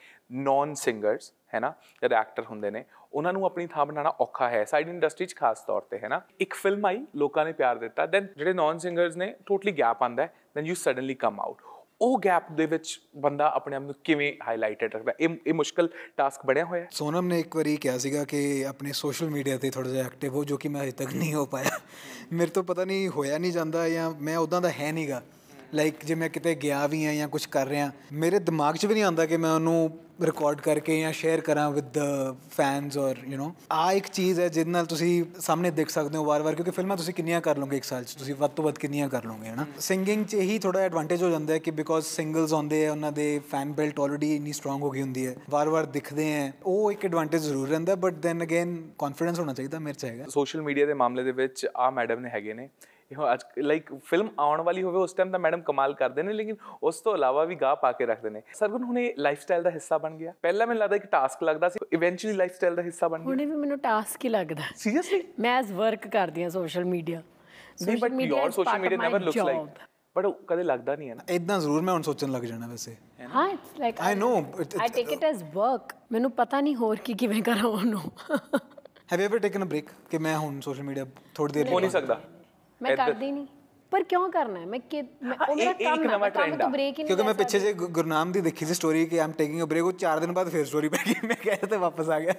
ਨਾਨ ਸਿੰਗਰਸ ਹੈ ਨਾ ਜਿਹੜੇ ਐਕਟਰ ਹੁੰਦੇ ਨੇ ਉਹਨਾਂ ਨੂੰ ਆਪਣੀ ਥਾਂ ਬਣਾਉਣਾ ਔਖਾ ਹੈ ਸਾਈਡ ਇੰਡਸਟਰੀ 'ਚ ਖਾਸ ਤੌਰ ਤੇ ਹੈ ਨਾ ਇੱਕ ਫਿਲਮ ਆਈ ਲੋਕਾਂ ਨੇ ਪਿਆਰ ਦਿੱਤਾ ਦੈਨ ਜਿਹੜੇ ਨਾਨ ਸਿੰਗਰਸ ਨੇ ਟੋਟਲੀ ਗੈਪ ਆਂਦਾ ਹੈ then you suddenly come out ਉਹ ਗੈਪ ਦੇ ਵਿੱਚ ਬੰਦਾ ਆਪਣੇ ਆਪ ਨੂੰ ਕਿਵੇਂ ਹਾਈਲਾਈਟਡ ਰੱਖਦਾ ਇਹ ਇਹ ਮੁਸ਼ਕਲ ਟਾਸਕ ਬਣਿਆ ਹੋਇਆ ਸੋਨਮ ਨੇ ਇੱਕ ਵਾਰੀ ਕਿਹਾ ਸੀਗਾ ਕਿ ਆਪਣੇ ਸੋਸ਼ਲ ਮੀਡੀਆ ਤੇ ਥੋੜਾ ਜਿਹਾ ਐਕਟਿਵ ਹੋ ਜੋ ਕਿ ਮੈਂ ਅਜੇ ਤੱਕ ਨਹੀਂ ਹੋ ਪਾਇਆ ਮੇਰੇ ਤੋਂ ਪਤਾ ਨਹੀਂ ਹੋਇਆ ਨਹੀਂ ਜਾਂਦਾ ਜਾਂ ਮੈਂ ਉਦਾਂ ਦਾ ਹੈ ਨਹੀਂਗਾ ਲਾਈਕ ਜੇ ਮੈਂ ਕਿਤੇ ਗਿਆ ਵੀ ਆ ਜਾਂ ਕੁਝ ਕਰ ਰਿਹਾ ਮੇਰੇ ਦਿਮਾਗ 'ਚ ਵੀ ਨਹੀਂ ਆਉਂਦਾ ਕਿ ਮੈਂ ਉਹਨੂੰ ਰਿਕਾਰਡ ਕਰਕੇ ਜਾਂ ਸ਼ੇਅਰ ਕਰਾਂ with fans or you know ਆ ਇੱਕ ਚੀਜ਼ ਹੈ ਜਿਹਦੇ ਨਾਲ ਤੁਸੀਂ ਸਾਹਮਣੇ ਦੇਖ ਸਕਦੇ ਹੋ ਵਾਰ-ਵਾਰ ਕਿਉਂਕਿ ਫਿਲਮਾਂ ਤੁਸੀਂ ਕਿੰਨੀਆਂ ਕਰ ਲਓਗੇ ਇੱਕ ਸਾਲ 'ਚ ਤੁਸੀਂ ਵੱਧ ਤੋਂ ਵੱਧ ਕਿੰਨੀਆਂ ਕਰ ਲਓਗੇ ਹਨਾ ਸਿੰਗਿੰਗ 'ਚ ਇਹੀ ਥੋੜਾ ਐਡਵਾਂਟੇਜ ਹੋ ਜਾਂਦਾ ਹੈ ਕਿ ਬਿਕੋਜ਼ ਸਿੰਗਲਸ ਆਉਂਦੇ ਆ ਉਹਨਾਂ ਦੇ ਫੈਨ ਬਿਲਟ ਆਲਰੇਡੀ ਇਨੀ ਸਟਰੋਂਗ ਹੋ ਗਈ ਹੁੰਦੀ ਹੈ ਵਾਰ-ਵਾਰ ਦਿਖਦੇ ਆ ਉਹ ਇੱਕ ਐਡਵਾਂਟੇਜ ਜ਼ਰੂਰ ਰਹਿੰਦਾ ਬਟ ਦੈਨ ਅਗੇਨ ਕੌਨਫੀਡੈਂਸ ਹੋਣਾ ਚਾਹੀਦਾ ਮੇਰੇ ਚ ਹੈਗਾ ਸੋਸ਼ਲ ਮੀਡੀਆ ਦੇ ਮਾਮਲੇ ਦੇ ਵਿੱਚ ਆ ਮੈਡਮ ਨੇ ਹੈਗੇ ਨੇ ਅੱਜ ਲਾਈਕ ਫਿਲਮ ਆਉਣ ਵਾਲੀ ਹੋਵੇ ਉਸ ਟਾਈਮ ਤਾਂ ਮੈਡਮ ਕਮਾਲ ਕਰਦੇ ਨੇ ਲੇਕਿਨ ਉਸ ਤੋਂ ਇਲਾਵਾ ਵੀ ਗਾ ਪਾ ਕੇ ਰੱਖਦੇ ਨੇ ਸਰਗੁਣ ਹੁਣ ਇਹ ਲਾਈਫਸਟਾਈਲ ਦਾ ਹਿੱਸਾ ਬਣ ਗਿਆ ਪਹਿਲਾਂ ਮੈਨੂੰ ਲੱਗਦਾ ਇੱਕ ਟਾਸਕ ਲੱਗਦਾ ਸੀ ਇਵੈਂਚੁਅਲੀ ਲਾਈਫਸਟਾਈਲ ਦਾ ਹਿੱਸਾ ਬਣ ਗਿਆ ਹੁਣੇ ਵੀ ਮੈਨੂੰ ਟਾਸਕ ਹੀ ਲੱਗਦਾ ਸੀਰੀਅਸਲੀ ਮੈਂ ਐਸ ਵਰਕ ਕਰਦੀ ਆ social media social media your social media never looks like but ਉਹ ਕਦੇ ਲੱਗਦਾ ਨਹੀਂ ਹੈ ਨਾ ਇਦਾਂ ਜ਼ਰੂਰ ਮੈਂ ਹੁਣ ਸੋਚਣ ਲੱਗ ਜਾਣਾ ਵੈਸੇ ਹਾਂ it's like I know I take it as work ਮੈਨੂੰ ਪਤਾ ਨਹੀਂ ਹੋਰ ਕੀ ਕਿਵੇਂ ਕਰਾਂ ਉਹਨੂੰ have you ever taken a break ਕਿ ਮੈਂ ਹੁਣ ਸੋਸ਼ਲ ਮੀਡੀਆ ਥੋੜੀ ਦੇਰ ਹੋ ਨਹੀਂ ਸਕਦਾ ਮੈਂ ਕਰਦੀ ਨਹੀਂ ਪਰ ਕਿਉਂ ਕਰਨਾ ਹੈ ਮੈਂ ਕਿ ਉਹ ਮੇਰਾ ਕੰਮ ਹੈ ਟ੍ਰੈਂਡ ਤੋਂ ਕਿਉਂਕਿ ਮੈਂ ਪਿੱਛੇ ਜੇ ਗੁਰਨਾਮ ਦੀ ਦੇਖੀ ਸੀ ਸਟੋਰੀ ਕਿ ਆਮ ਟੇਕਿੰਗ ਅ ਬ੍ਰੇਕ ਉਹ 4 ਦਿਨ ਬਾਅਦ ਫੇਰ ਸਟੋਰੀ ਪੈ ਗਈ ਮੈਂ ਕਹਿ ਤੇ ਵਾਪਸ ਆ ਗਿਆ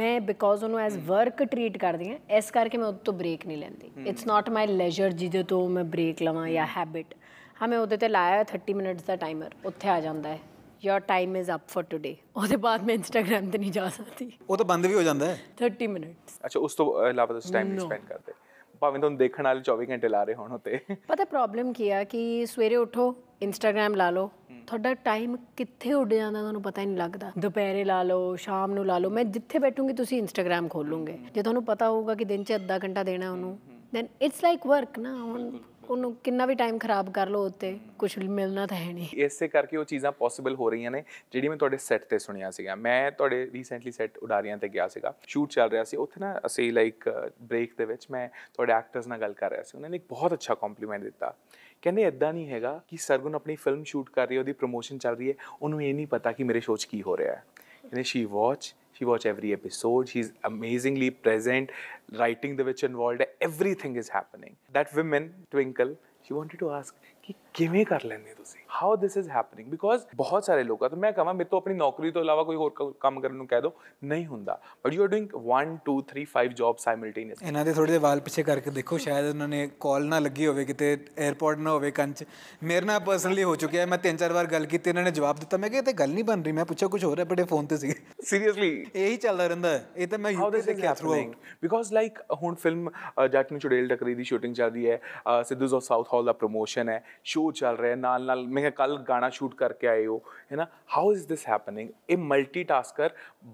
ਮੈਂ ਬਿਕੋਜ਼ ਉਹਨੂੰ ਐਜ਼ ਵਰਕ ਟ੍ਰੀਟ ਕਰਦੀ ਹਾਂ ਇਸ ਕਰਕੇ ਮੈਂ ਉਹ ਤੋਂ ਬ੍ਰੇਕ ਨਹੀਂ ਲੈਂਦੀ ਇਟਸ ਨਾਟ ਮਾਈ ਲੇਜਰ ਜਿਹਦੇ ਤੋਂ ਮੈਂ ਬ੍ਰੇਕ ਲਵਾਂ ਜਾਂ ਹੈਬਿਟ ਹਾਂ ਮੈਂ ਉਹਦੇ ਤੇ ਲਾਇਆ 30 ਮਿੰਟਸ ਦਾ ਟਾਈਮਰ ਉੱਥੇ ਆ ਜਾਂਦਾ ਹੈ your time is up for today ਉਹਦੇ ਬਾਅਦ ਮੈਂ ਇੰਸਟਾਗ੍ਰam ਤੇ ਨਹੀਂ ਜਾ ਸਕਦੀ ਉਹ ਤਾਂ ਬੰਦ ਵੀ ਹੋ ਜਾਂਦਾ ਹੈ 30 ਮਿੰਟਸ ਅੱਛਾ ਉਸ ਤੋਂ ਇਲਾਵਾ ਉਸ ਟਾਈਮ ਨੂੰ ਸਪੈਂਡ ਕਰਦੇ ਭਾਵੇਂ ਤੁਹਾਨੂੰ ਦੇਖਣ ਵਾਲੇ 24 ਘੰਟੇ ਲਾ ਰਹੇ ਹੋਣ ਉਤੇ ਪਤਾ ਪ੍ਰੋਬਲਮ ਕੀ ਆ ਕਿ ਸਵੇਰੇ ਉਠੋ ਇੰਸਟਾਗ੍ਰam ਲਾ ਲਓ ਤੁਹਾਡਾ ਟਾਈਮ ਕਿੱਥੇ ਉੱਡ ਜਾਂਦਾ ਤੁਹਾਨੂੰ ਪਤਾ ਹੀ ਨਹੀਂ ਲੱਗਦਾ ਦੁਪਹਿਰੇ ਲਾ ਲਓ ਸ਼ਾਮ ਨੂੰ ਲਾ ਲਓ ਮੈਂ ਜਿੱਥੇ ਬੈਠੂੰਗੀ ਤੁਸੀਂ ਇੰਸਟਾਗ੍ਰam ਖੋਲੋਗੇ ਜੇ ਤੁਹਾਨੂੰ ਪਤਾ ਹੋਊਗਾ ਕਿ ਦਿਨ 'ਚ ਅੱਧਾ ਘੰਟਾ ਦੇਣਾ ਉਹਨੂੰ ਦੈਨ ਇਟਸ ਲਾਈਕ ਵਰਕ ਨਾ ਹੁਣ ਉਹਨੂੰ ਕਿੰਨਾ ਵੀ ਟਾਈਮ ਖਰਾਬ ਕਰ ਲੋ ਉੱਤੇ ਕੁਝ ਮਿਲਣਾ ਤਾਂ ਹੈ ਨਹੀਂ ਇਸੇ ਕਰਕੇ ਉਹ ਚੀਜ਼ਾਂ ਪੋਸੀਬਲ ਹੋ ਰਹੀਆਂ ਨੇ ਜਿਹੜੀ ਮੈਂ ਤੁਹਾਡੇ ਸੈੱਟ ਤੇ ਸੁਣਿਆ ਸੀਗਾ ਮੈਂ ਤੁਹਾਡੇ ਰੀਸੈਂਟਲੀ ਸੈੱਟ ਉਡਾਰੀਆਂ ਤੇ ਗਿਆ ਸੀਗਾ ਸ਼ੂਟ ਚੱਲ ਰਿਹਾ ਸੀ ਉੱਥੇ ਨਾ ਅਸੀਂ ਲਾਈਕ ਬ੍ਰੇਕ ਦੇ ਵਿੱਚ ਮੈਂ ਤੁਹਾਡੇ ਐਕਟਰਸ ਨਾਲ ਗੱਲ ਕਰ ਰਿਹਾ ਸੀ ਉਹਨਾਂ ਨੇ ਇੱਕ ਬਹੁਤ ਅੱਛਾ ਕੰਪਲੀਮੈਂਟ ਦਿੱਤਾ ਕਹਿੰਦੇ ਇਦਾਂ ਨਹੀਂ ਹੈਗਾ ਕਿ ਸਰਗੁਣ ਆਪਣੀ ਫਿਲਮ ਸ਼ੂਟ ਕਰ ਰਹੀ ਹੈ ਉਹਦੀ ਪ੍ਰੋਮੋਸ਼ਨ ਚੱਲ ਰਹੀ ਹੈ ਉਹਨੂੰ ਇਹ ਨਹੀਂ ਪਤਾ ਕਿ ਮੇਰੇ ਸ਼ੋਅ 'ਚ ਕੀ ਹੋ ਰਿਹਾ ਹੈ ਕਹਿੰਦੇ she watch She watched every episode. She's amazingly present, writing the witch involved. Everything is happening. That woman, Twinkle, she wanted to ask, ਕਿ ਕਿਵੇਂ ਕਰ ਲੈਂਦੇ ਤੁਸੀਂ how this is happening because ਬਹੁਤ ਸਾਰੇ ਲੋਕ ਆ ਤਾਂ ਮੈਂ ਕਹਾਂ ਮੇਰੇ ਤੋਂ ਆਪਣੀ ਨੌਕਰੀ ਤੋਂ ਇਲਾਵਾ ਕੋਈ ਹੋਰ ਕੰਮ ਕਰਨ ਨੂੰ ਕਹਿ ਦੋ ਨਹੀਂ ਹੁੰਦਾ but you are doing 1 2 3 5 job simultaneous ਇਹਨਾਂ ਦੇ ਥੋੜੇ ਦੇ ਵਾਲ ਪਿੱਛੇ ਕਰਕੇ ਦੇਖੋ ਸ਼ਾਇਦ ਉਹਨਾਂ ਨੇ ਕਾਲ ਨਾ ਲੱਗੀ ਹੋਵੇ ਕਿਤੇ 에ਅਰਪੋਰਟ ਨਾ ਹੋਵੇ ਕੰਚ ਮੇਰੇ ਨਾਲ ਪਰਸਨਲੀ ਹੋ ਚੁੱਕਿਆ ਮੈਂ ਤਿੰਨ ਚਾਰ ਵਾਰ ਗੱਲ ਕੀਤੀ ਇਹਨਾਂ ਨੇ ਜਵਾਬ ਦਿੱਤਾ ਮੈਂ ਕਿਹਾ ਇਹ ਤਾਂ ਗੱਲ ਨਹੀਂ ਬਣ ਰਹੀ ਮੈਂ ਪੁੱਛਿਆ ਕੁਝ ਹੋਰ ਹੈ ਬੜੇ ਫੋਨ ਤੇ ਸੀ ਸੀਰੀਅਸਲੀ ਇਹੀ ਚੱਲਦਾ ਰਹਿੰਦਾ ਇਹ ਤਾਂ ਮੈਂ ਯੂਟਿਊਬ ਤੇ ਕਿਹਾ ਥਰੂ ਬਿਕੋਜ਼ ਲਾਈਕ ਹੁਣ ਫਿਲਮ ਜੱਟ ਨੂੰ ਚੁੜੇਲ ਟਕਰੀ ਦੀ ਸ਼ੂਟਿੰਗ ਚੱਲਦੀ ਹੈ ਸਿੱਧੂ ਜ਼ੋ ਸਾਊਥ ਹਾਲ ਦਾ ਪ੍ਰੋਮੋਸ਼ਨ ਹੈ ਸ਼ੋਅ ਚੱਲ ਰਿਹਾ ਨਾਲ ਨਾਲ ਮੈਂ ਕਿਹਾ ਕੱਲ ਗਾਣਾ ਸ਼ੂਟ ਕਰਕੇ ਆਏ ਹੋ ਹੈਨਾ ਹਾਊ ਇਜ਼ ਥਿਸ ਹੈਪਨਿੰਗ ਇਹ ਮਲਟੀਟਾਸਕਰ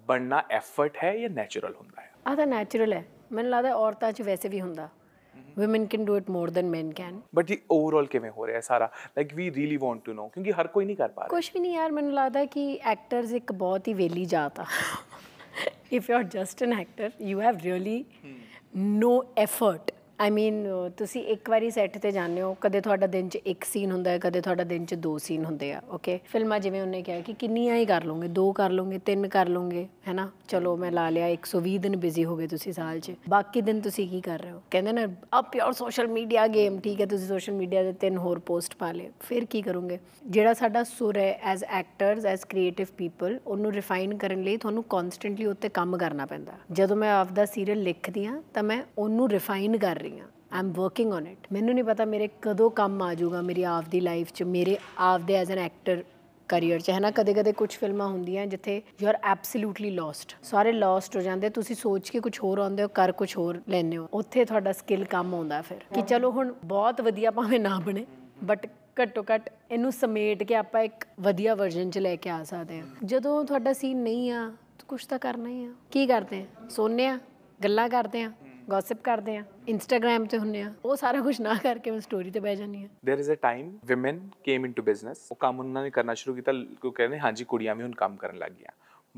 ਬਣਨਾ ਐਫਰਟ ਹੈ ਜਾਂ ਨੇਚਰਲ ਹੁੰਦਾ ਹੈ ਆ ਤਾਂ ਨੇਚਰਲ ਹੈ ਮੈਨੂੰ ਲੱਗਦਾ ਔਰਤਾਂ 'ਚ ਵੈਸੇ ਵੀ ਹੁੰਦਾ women can do it more than men can but ਇਹ ਓਵਰਆਲ ਕਿਵੇਂ ਹੋ ਰਿਹਾ ਹੈ ਸਾਰਾ like we really want to know ਕਿਉਂਕਿ ਹਰ ਕੋਈ ਨਹੀਂ ਕਰ ਪਾ ਰਿਹਾ ਕੁਝ ਵੀ ਨਹੀਂ ਯਾਰ ਮੈਨੂੰ ਲੱਗਦਾ ਕਿ ਐਕਟਰਸ ਇੱਕ ਬਹੁਤ ਹੀ ਵੇਲੀ ਜਾਤ ਆ if you're just an actor you have really no effort ਆਈ ਮੀਨ ਤੁਸੀਂ ਇੱਕ ਵਾਰੀ ਸੈੱਟ ਤੇ ਜਾਂਦੇ ਹੋ ਕਦੇ ਤੁਹਾਡਾ ਦਿਨ 'ਚ ਇੱਕ ਸੀਨ ਹੁੰਦਾ ਹੈ ਕਦੇ ਤੁਹਾਡਾ ਦਿਨ 'ਚ ਦੋ ਸੀਨ ਹੁੰਦੇ ਆ ਓਕੇ ਫਿਲਮਾਂ ਜਿਵੇਂ ਉਹਨੇ ਕਿਹਾ ਕਿ ਕਿੰਨੀਆਂ ਹੀ ਕਰ ਲੋਗੇ ਦੋ ਕਰ ਲੋਗੇ ਤਿੰਨ ਕਰ ਲੋਗੇ ਹੈਨਾ ਚਲੋ ਮੈਂ ਲਾ ਲਿਆ 120 ਦਿਨ ਬਿਜ਼ੀ ਹੋ ਗਏ ਤੁਸੀਂ ਸਾਲ 'ਚ ਬਾਕੀ ਦਿਨ ਤੁਸੀਂ ਕੀ ਕਰ ਰਹੇ ਹੋ ਕਹਿੰਦੇ ਨਾ up your social media game ਠੀਕ ਹੈ ਤੁਸੀਂ ਸੋਸ਼ਲ ਮੀਡੀਆ ਦੇ ਤਿੰਨ ਹੋਰ ਪੋਸਟ ਪਾ ਲਏ ਫਿਰ ਕੀ ਕਰੋਗੇ ਜਿਹੜਾ ਸਾਡਾ ਸੁਰ ਹੈ as actors as creative people ਉਹਨੂੰ ਰਿਫਾਈਨ ਕਰਨ ਲਈ ਤੁਹਾਨੂੰ ਕਨਸਟੈਂਟਲੀ ਉੱਤੇ ਕੰਮ ਕਰਨਾ ਪੈਂਦਾ ਜਦੋਂ ਮੈਂ ਆਪਦਾ ਸੀਰੀਅਲ ਲਿਖਦੀ ਆ ਤਾਂ ਮੈਂ ਉਹਨੂੰ ਰਿਫਾਈਨ ਕਰ ਰਹੀ ਹਾਂ ਆਮ ਵਰਕਿੰਗ ਔਨ ਇਟ ਮੈਨੂੰ ਨਹੀਂ ਪਤਾ ਮੇਰੇ ਕਦੋਂ ਕੰਮ ਆ ਜਾਊਗਾ ਮੇਰੀ ਆਪ ਦੀ ਲਾਈਫ 'ਚ ਮੇਰੇ ਆਪ ਦੇ ਐਜ਼ ਐਨ ਐਕਟਰ ਕਰੀਅਰ 'ਚ ਹੈ ਨਾ ਕਦੇ-ਕਦੇ ਕੁਝ ਫਿਲਮਾਂ ਹੁੰਦੀਆਂ ਜਿੱਥੇ ਯੂ ਆਰ ਐਬਸੋਲੂਟਲੀ ਲੋਸਟ ਸਾਰੇ ਲੋਸਟ ਹੋ ਜਾਂਦੇ ਤੁਸੀਂ ਸੋਚ ਕੇ ਕੁਝ ਹੋਰ ਆਉਂਦੇ ਹੋ ਕਰ ਕੁਝ ਹੋਰ ਲੈਣੇ ਹੋ ਉੱਥੇ ਤੁਹਾਡਾ ਸਕਿੱਲ ਕੰਮ ਆਉਂਦਾ ਫਿਰ ਕਿ ਚਲੋ ਹੁਣ ਬਹੁਤ ਵਧੀਆ ਭਾਵੇਂ ਨਾ ਬਣੇ ਬਟ ਘੱਟੋ ਘੱਟ ਇਹਨੂੰ ਸਮੇਟ ਕੇ ਆਪਾਂ ਇੱਕ ਵਧੀਆ ਵਰਜ਼ਨ 'ਚ ਲੈ ਕੇ ਆ ਸਕਦੇ ਹਾਂ ਜਦੋਂ ਤੁਹਾਡਾ ਸੀਨ ਨਹੀਂ ਆ ਕੁਝ ਤਾਂ ਕਰਨਾ ਹੀ ਆ ਕੀ ਕਰਦੇ ਆ ਸੋਨੇ ਆ ਗੱਲਾਂ ਕਰਦੇ ਆ ਗੌਸਿਪ ਕਰਦੇ ਆ ਇੰਸਟਾਗ੍ਰam ਤੇ ਹੁੰਨੇ ਆ ਉਹ ਸਾਰਾ ਕੁਝ ਨਾ ਕਰਕੇ ਮੈਂ ਸਟੋਰੀ ਤੇ ਬਹਿ ਜਾਨੀ ਆ there is a time women came into business ਉਹ ਕੰਮ ਉਹਨਾਂ ਨੇ ਕਰਨਾ ਸ਼ੁਰੂ ਕੀਤਾ ਕਿਉਂਕਿ ਕਹਿੰਦੇ ਹਾਂਜੀ ਕੁੜੀਆਂ ਵੀ ਹੁਣ ਕੰਮ ਕਰਨ ਲੱਗ ਗਈਆਂ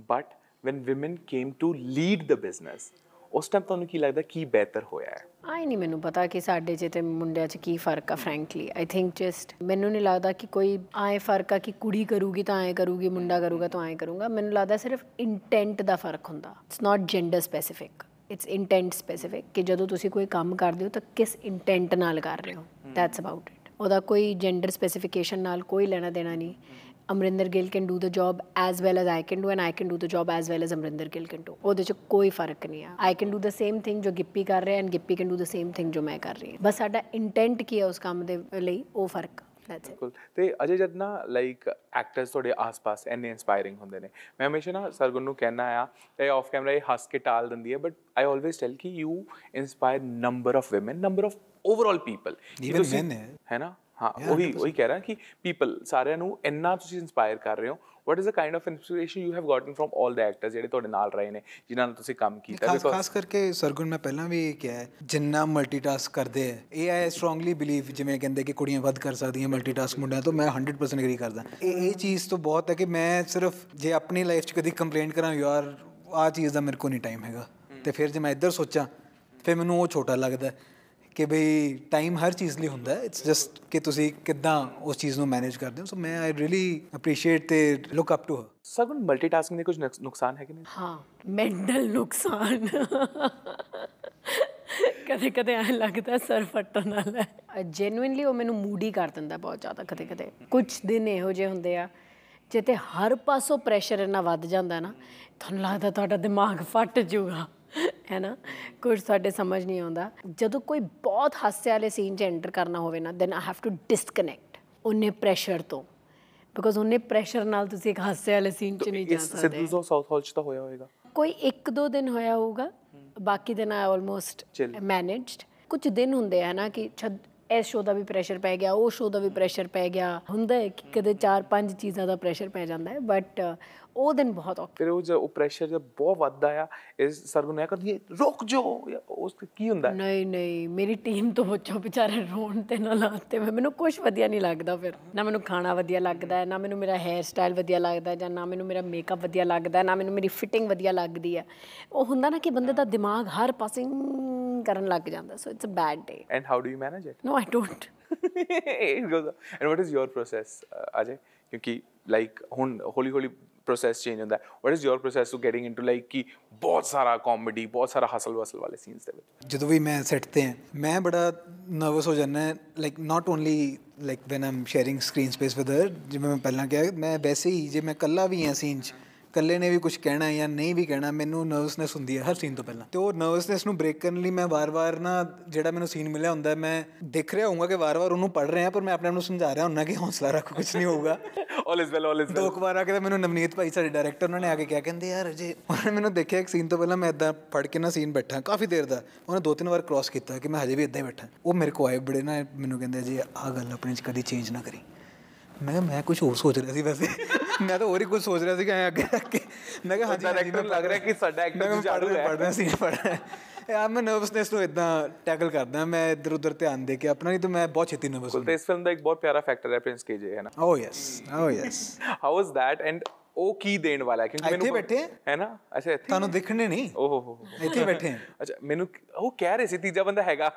but when women came to lead the business ਉਸ ਟਾਈਮ ਤੁਹਾਨੂੰ ਕੀ ਲੱਗਦਾ ਕੀ ਬਿਹਤਰ ਹੋਇਆ ਹੈ ਆਈ ਨਹੀਂ ਮੈਨੂੰ ਪਤਾ ਕਿ ਸਾਡੇ ਜੇ ਤੇ ਮੁੰਡਿਆਂ 'ਚ ਕੀ ਫਰਕ ਆ ਫਰੈਂਕਲੀ ਆਈ ਥਿੰਕ ਜਸਟ ਮੈਨੂੰ ਨਹੀਂ ਲੱਗਦਾ ਕਿ ਕੋਈ ਆਏ ਫਰਕ ਆ ਕਿ ਕੁੜੀ ਕਰੂਗੀ ਤਾਂ ਆਏ ਕਰੂਗੀ ਮੁੰਡਾ ਕਰੂਗਾ ਤਾਂ ਆਏ ਕਰੂਗਾ ਮੈਨੂੰ ਲੱਗਦਾ ਸਿਰਫ ਇੰਟੈਂਟ ਦਾ ਫਰਕ ਹੁੰਦਾ it's not gender specific it's intent specific ਕਿ ਜਦੋਂ ਤੁਸੀਂ ਕੋਈ ਕੰਮ ਕਰਦੇ ਹੋ ਤਾਂ ਕਿਸ ਇੰਟੈਂਟ ਨਾਲ ਕਰ ਰਹੇ ਹੋ ਦੈਟਸ ਅਬਾਊਟ ਇਟ ਉਹਦਾ ਕੋਈ ਜੈਂਡਰ ਸਪੈਸੀਫਿਕੇਸ਼ਨ ਨਾਲ ਕੋਈ ਲੈਣਾ ਦੇਣਾ ਨਹੀਂ Amarinder Gill can do the job as well as I can do and I can do the job as well as Amarinder Gill can do ਉਹਦੇ 'ਚ ਕੋਈ ਫਰਕ ਨਹੀਂ ਆ I can do the same thing ਜੋ ਗਿੱਪੀ ਕਰ ਰਿਹਾ and Gippy can do the same thing ਜੋ ਮੈਂ ਕਰ ਰਹੀ ਹਾਂ ਬਸ ਸਾਡਾ ਇੰਟੈਂਟ ਕੀ ਹੈ ਉਸ ਕੰਮ ਦੇ ਲਈ ਉਹ ਫਰਕ ਦੈਟਸ ਬਿਲਕੁਲ ਤੇ ਅਜੇ ਜਦ ਨਾ ਲਾਈਕ ਐਕਟਰਸ ਤੁਹਾਡੇ ਆਸ-ਪਾਸ ਐਨੇ ਇਨਸਪਾਇਰਿੰਗ ਹੁੰਦੇ ਨੇ ਮੈਂ ਹਮੇਸ਼ਾ ਨਾ ਸਰਗੁਣ ਨੂੰ ਕਹਿਣਾ ਆ ਤੇ ਆਫ ਕੈਮਰਾ ਇਹ ਹੱਸ ਕੇ ਟਾਲ ਦਿੰਦੀ ਹੈ ਬਟ ਆਈ ਆਲਵੇਸ ਟੈਲ ਕਿ you inspire number of women number of overall people even men ਹੈ eh? ਹੈ ਨਾ ਹਾਂ ਉਹੀ ਉਹੀ ਕਹਿ ਰਹਾ ਕਿ ਪੀਪਲ ਸਾਰਿਆਂ ਨੂੰ ਇੰਨਾ ਤੁਸੀਂ ਇਨਸਪਾਇਰ ਕਰ ਰਹੇ ਹੋ what is a kind of inspiration you have gotten from all the actors ਜਿਹੜੇ ਤੁਹਾਡੇ ਨਾਲ ਰਹੇ ਨੇ ਜਿਨ੍ਹਾਂ ਨਾਲ ਤੁਸੀਂ ਕੰਮ ਕੀਤਾ ਬਿਕੋਜ਼ ਖਾਸ ਕਰਕੇ ਸਰਗੁਣ ਮੈਂ ਪਹਿਲਾਂ ਵੀ ਇਹ ਕਿਹਾ ਜਿੰਨਾ ਮਲਟੀਟਾਸਕ ਕਰਦੇ ਹੈ ਇਹ ਆਈ ਸਟਰੋਂਗਲੀ ਬਲੀਵ ਜਿਵੇਂ ਕਹਿੰਦੇ ਕਿ ਕੁੜੀਆਂ ਵੱਧ ਕਰ ਸਕਦੀਆਂ ਮਲਟੀਟਾਸਕ ਮੁੰਡਿਆਂ ਤੋਂ ਮੈਂ 100% ਅਗਰੀ ਕਰਦਾ ਇਹ ਇਹ ਚੀਜ਼ ਤੋਂ ਬਹੁਤ ਹੈ ਕਿ ਮੈਂ ਸਿਰਫ ਜੇ ਆਪਣੀ ਲਾਈਫ 'ਚ ਕਦੀ ਕੰਪਲੇਂਟ ਕਰਾਂ ਯਾਰ ਆ ਚੀਜ਼ ਦਾ ਮੇਰੇ ਕੋਲ ਨਹੀਂ ਟਾਈਮ ਹੈਗਾ ਤੇ ਫਿਰ ਜੇ ਮੈਂ ਇੱਧਰ ਸੋਚਾਂ ਫਿਰ ਮੈਨੂੰ ਉਹ ਛੋਟਾ ਲੱਗਦਾ ਕਿ ਬਈ ਟਾਈਮ ਹਰ ਚੀਜ਼ ਲਈ ਹੁੰਦਾ ਇਟਸ ਜਸਟ ਕਿ ਤੁਸੀਂ ਕਿਦਾਂ ਉਸ ਚੀਜ਼ ਨੂੰ ਮੈਨੇਜ ਕਰਦੇ ਹੋ ਸੋ ਮੈਂ ਆਈ ਰੀਲੀ ਅਪਰੀਸ਼ੀਏਟ ਤੇ look up to her Sargun multitasking ਦੇ ਕੁਝ ਨੁਕਸਾਨ ਹੈ ਕਿ ਨਹੀਂ ਹਾਂ ਮੈਂਟਲ ਨੁਕਸਾਨ ਕਦੇ ਕਦੇ ਆ ਲੱਗਦਾ ਸਰ ਫਟਣ ਨਾਲ ਜੈਨੂਇਨਲੀ ਉਹ ਮੈਨੂੰ ਮੂਡੀ ਕਰ ਦਿੰਦਾ ਬਹੁਤ ਜ਼ਿਆਦਾ ਕਦੇ ਕਦੇ ਕੁਝ ਦਿਨ ਇਹੋ ਜਿਹੇ ਹੁੰਦੇ ਆ ਜਿੱਤੇ ਹਰ ਪਾਸੋਂ ਪ੍ਰੈਸ਼ਰ ਇੰਨਾ ਵੱਧ ਜਾਂਦਾ ਨਾ ਤੁਹਾਨੂੰ ਲੱਗਦਾ ਤੁਹਾਡਾ ਦਿਮਾਗ ਫਟ ਜਾਊਗਾ ਹੈ ਨਾ ਕੁਝ ਸਾਡੇ ਸਮਝ ਨਹੀਂ ਆਉਂਦਾ ਜਦੋਂ ਕੋਈ ਬਹੁਤ ਹਾਸੇ ਵਾਲੇ ਸੀਨ 'ਚ ਐਂਟਰ ਕਰਨਾ ਹੋਵੇ ਨਾ then I have to disconnect ਉਹਨੇ ਪ੍ਰੈਸ਼ਰ ਤੋਂ ਬਿਕੋਜ਼ ਉਹਨੇ ਪ੍ਰੈਸ਼ਰ ਨਾਲ ਤੁਸੀਂ ਇੱਕ ਹਾਸੇ ਵਾਲੇ ਸੀਨ 'ਚ ਨਹੀਂ ਜਾ ਸਕਦੇ ਸਿੱਧੂ ਤੋਂ ਸਾਊਥ ਹਾਲ 'ਚ ਤਾਂ ਹੋਇਆ ਹੋਵੇਗਾ ਕੋਈ ਇੱਕ ਦੋ ਦਿਨ ਹੋਇਆ ਹੋਊਗਾ ਬਾਕੀ ਦਿਨ ਆ ਆਲਮੋਸਟ ਮੈਨੇਜਡ ਕੁਝ ਦਿਨ ਹੁੰਦੇ ਆ ਨਾ ਕਿ ਛੱਡ ਇਸ ਸ਼ੋਅ ਦਾ ਵੀ ਪ੍ਰੈਸ਼ਰ ਪੈ ਗਿਆ ਉਹ ਸ਼ੋਅ ਦਾ ਵੀ ਪ੍ਰੈਸ਼ਰ ਪੈ ਗਿਆ ਹੁੰਦਾ ਹੈ ਕਿ ਕਦੇ 4-5 ਚੀਜ਼ਾਂ ਦਾ ਪ੍ਰੈਸ਼ਰ ਪੈ ਜਾਂਦਾ ਹੈ ਬਟ ਉਹ ਦਿਨ ਬਹੁਤ ਔਖਾ ਫਿਰ ਉਹ ਜੇ ਉਹ ਪ੍ਰੈਸ਼ਰ ਜਦ ਬਹੁਤ ਵੱਧਦਾ ਆ ਇਸ ਸਰ ਨੂੰ ਨਾ ਕਰਦੀ ਹੈ ਰੁਕ ਜਾਓ ਉਸ ਕੀ ਹੁੰਦਾ ਨਹੀਂ ਨਹੀਂ ਮੇਰੀ ਟੀਮ ਤੋਂ ਬੱਚੋ ਵਿਚਾਰੇ ਰੋਣ ਤੇ ਨਾ ਲਾਤੇ ਮੈਨੂੰ ਕੁਝ ਵਧੀਆ ਨਹੀਂ ਲੱਗਦਾ ਫਿਰ ਨਾ ਮੈਨੂੰ ਖਾਣਾ ਵਧੀਆ ਲੱਗਦਾ ਹੈ ਨਾ ਮੈਨੂੰ ਮੇਰਾ ਹੈਅਰ ਸਟਾਈਲ ਵਧੀਆ ਲੱਗਦਾ ਜਾਂ ਨਾ ਮੈਨੂੰ ਮੇਰਾ ਮੇਕਅਪ ਵਧੀਆ ਲੱਗਦਾ ਨਾ ਮੈਨੂੰ ਮੇਰੀ ਫਿਟਿੰਗ ਵਧੀਆ ਲੱਗਦੀ ਆ ਉਹ ਹੁੰਦਾ ਨਾ ਕਿ ਬੰਦੇ ਦਾ ਦਿਮਾਗ ਹਰ ਪਾਸੇ ਕਰਨ ਲੱਗ ਜਾਂਦਾ so it's a bad day and how do you manage it no I don't it goes and what is your process ਅਜੇ ਕਿਉਂਕਿ ਲਾਈਕ ਹੁਣ ਹੌਲੀ ਹੌਲੀ ਪ੍ਰੋਸੈਸ ਚੇਂਜ ਹੁੰਦਾ what is your process to getting into like ਕਿ ਬਹੁਤ ਸਾਰਾ comedy ਬਹੁਤ ਸਾਰਾ ਹਸਲ ਵਸਲ ਵਾਲੇ ਸੀਨਸ ਦੇ ਵਿੱਚ ਜਦੋਂ ਵੀ ਮੈਂ ਸੈੱਟ ਤੇ ਮੈਂ ਬੜਾ ਨਰਵਸ ਹੋ ਜਾਂਦਾ like not only like when I'm sharing screen space with her ਜਿਵੇਂ ਮੈਂ ਪਹਿਲਾਂ ਕਿਹਾ ਮੈਂ ਵੈਸੇ ਹੀ ਜੇ ਮੈਂ ਕੱਲਾ ਵੀ ਹਾਂ ਸੀਨ 'ਚ ਇਕੱਲੇ ਨੇ ਵੀ ਕੁਝ ਕਹਿਣਾ ਜਾਂ ਨਹੀਂ ਵੀ ਕਹਿਣਾ ਮੈਨੂੰ ਨਰਵਸਨੈਸ ਹੁੰਦੀ ਹੈ ਹਰ ਸੀਨ ਤੋਂ ਪਹਿਲਾਂ ਤੇ ਉਹ ਨਰਵਸਨੈਸ ਨੂੰ ਬ੍ਰੇਕ ਕਰਨ ਲਈ ਮੈਂ ਵਾਰ-ਵਾਰ ਨਾ ਜਿਹੜਾ ਮੈਨੂੰ ਸੀਨ ਮਿਲਿਆ ਹੁੰਦਾ ਮੈਂ ਦੇਖ ਰਿਹਾ ਹੋਊਗਾ ਕਿ ਵਾਰ-ਵਾਰ ਉਹਨੂੰ ਪੜ ਰਿਹਾ ਪਰ ਮੈਂ ਆਪਣੇ ਆਪ ਨੂੰ ਸਮਝਾ ਰਿਹਾ ਹੁੰਨਾ ਕਿ ਹੌਸਲਾ ਰੱਖੋ ਕੁਝ ਨਹੀਂ ਹੋਊਗਾ all is well all is well ਦੋ ਵਾਰ ਆ ਕੇ ਮੈਨੂੰ ਨਵਨੀਤ ਭਾਈ ਸਾਡੇ ਡਾਇਰੈਕਟਰ ਉਹਨਾਂ ਨੇ ਆ ਕੇ ਕਿਹਾ ਕਹਿੰਦੇ ਯਾਰ ਅਜੇ ਉਹਨੇ ਮੈਨੂੰ ਦੇਖਿਆ ਇੱਕ ਸੀਨ ਤੋਂ ਪਹਿਲਾਂ ਮੈਂ ਇਦਾਂ ਫੜ ਕੇ ਨਾ ਸੀਨ ਬੈਠਾ ਕਾਫੀ ਦੇਰ ਦਾ ਉਹਨੇ ਦੋ ਤਿੰਨ ਵਾਰ ਕ੍ਰਾਸ ਕੀਤਾ ਕਿ ਮੈਂ ਹਜੇ ਵੀ ਇਦਾਂ ਹੀ ਬੈਠਾ ਉਹ ਮੇਰੇ ਕੋ ਆਏ ਬੜੇ ਨਾ ਮੈਨੂੰ ਕਹਿੰਦੇ ਜੀ ਆ ਗੱਲ ਆਪਣੇ ਚ ਕਦੀ ਚੇਂਜ ਨਾ ਕਰੀ ਮੈਂ ਮੈਂ ਕੁਝ ਹੋਰ ਸੋਚ ਰਿਹਾ ਸੀ ਵੈਸੇ मैं तो और ही कुछ सोच रहा था कि आगे रखे मैं कहा हाँ जी डायरेक्टर लग रहा है कि साडा एक्टर चालू है पढ़ रहा सीन पढ़ रहा है यार मैं नर्वसनेस ਨੂੰ ਇਦਾਂ ਟੈਕਲ ਕਰਦਾ ਮੈਂ ਇੱਧਰ ਉੱਧਰ ਧਿਆਨ ਦੇ ਕੇ ਆਪਣਾ ਨਹੀਂ ਤਾਂ ਮੈਂ ਬਹੁਤ ਛੇਤੀ ਨਰਵਸ ਹਾਂ ਤੇ ਇਸ ਫਿਲਮ ਦਾ ਇੱਕ ਬਹੁਤ ਪਿਆਰਾ ਫੈਕਟਰ ਹੈ ਪ੍ਰਿੰਸ ਕੇਜੇ ਹੈ ਨਾ oh yes oh yes how is that and ਉਹ ਕੀ ਦੇਣ ਵਾਲਾ ਹੈ ਕਿਉਂਕਿ ਮੈਨੂੰ ਇੱਥੇ ਬੈਠੇ ਹੈ ਨਾ ਅੱਛਾ ਇੱਥੇ ਤੁਹਾਨੂੰ ਦਿਖਣੇ ਨਹੀਂ ਓਹ ਹੋ ਇੱਥੇ ਬੈਠੇ ਅੱਛਾ ਮੈਨੂੰ ਉਹ ਕਹਿ ਰਹੇ ਸੀ ਤੀਜਾ ਬੰਦਾ ਹੈਗਾ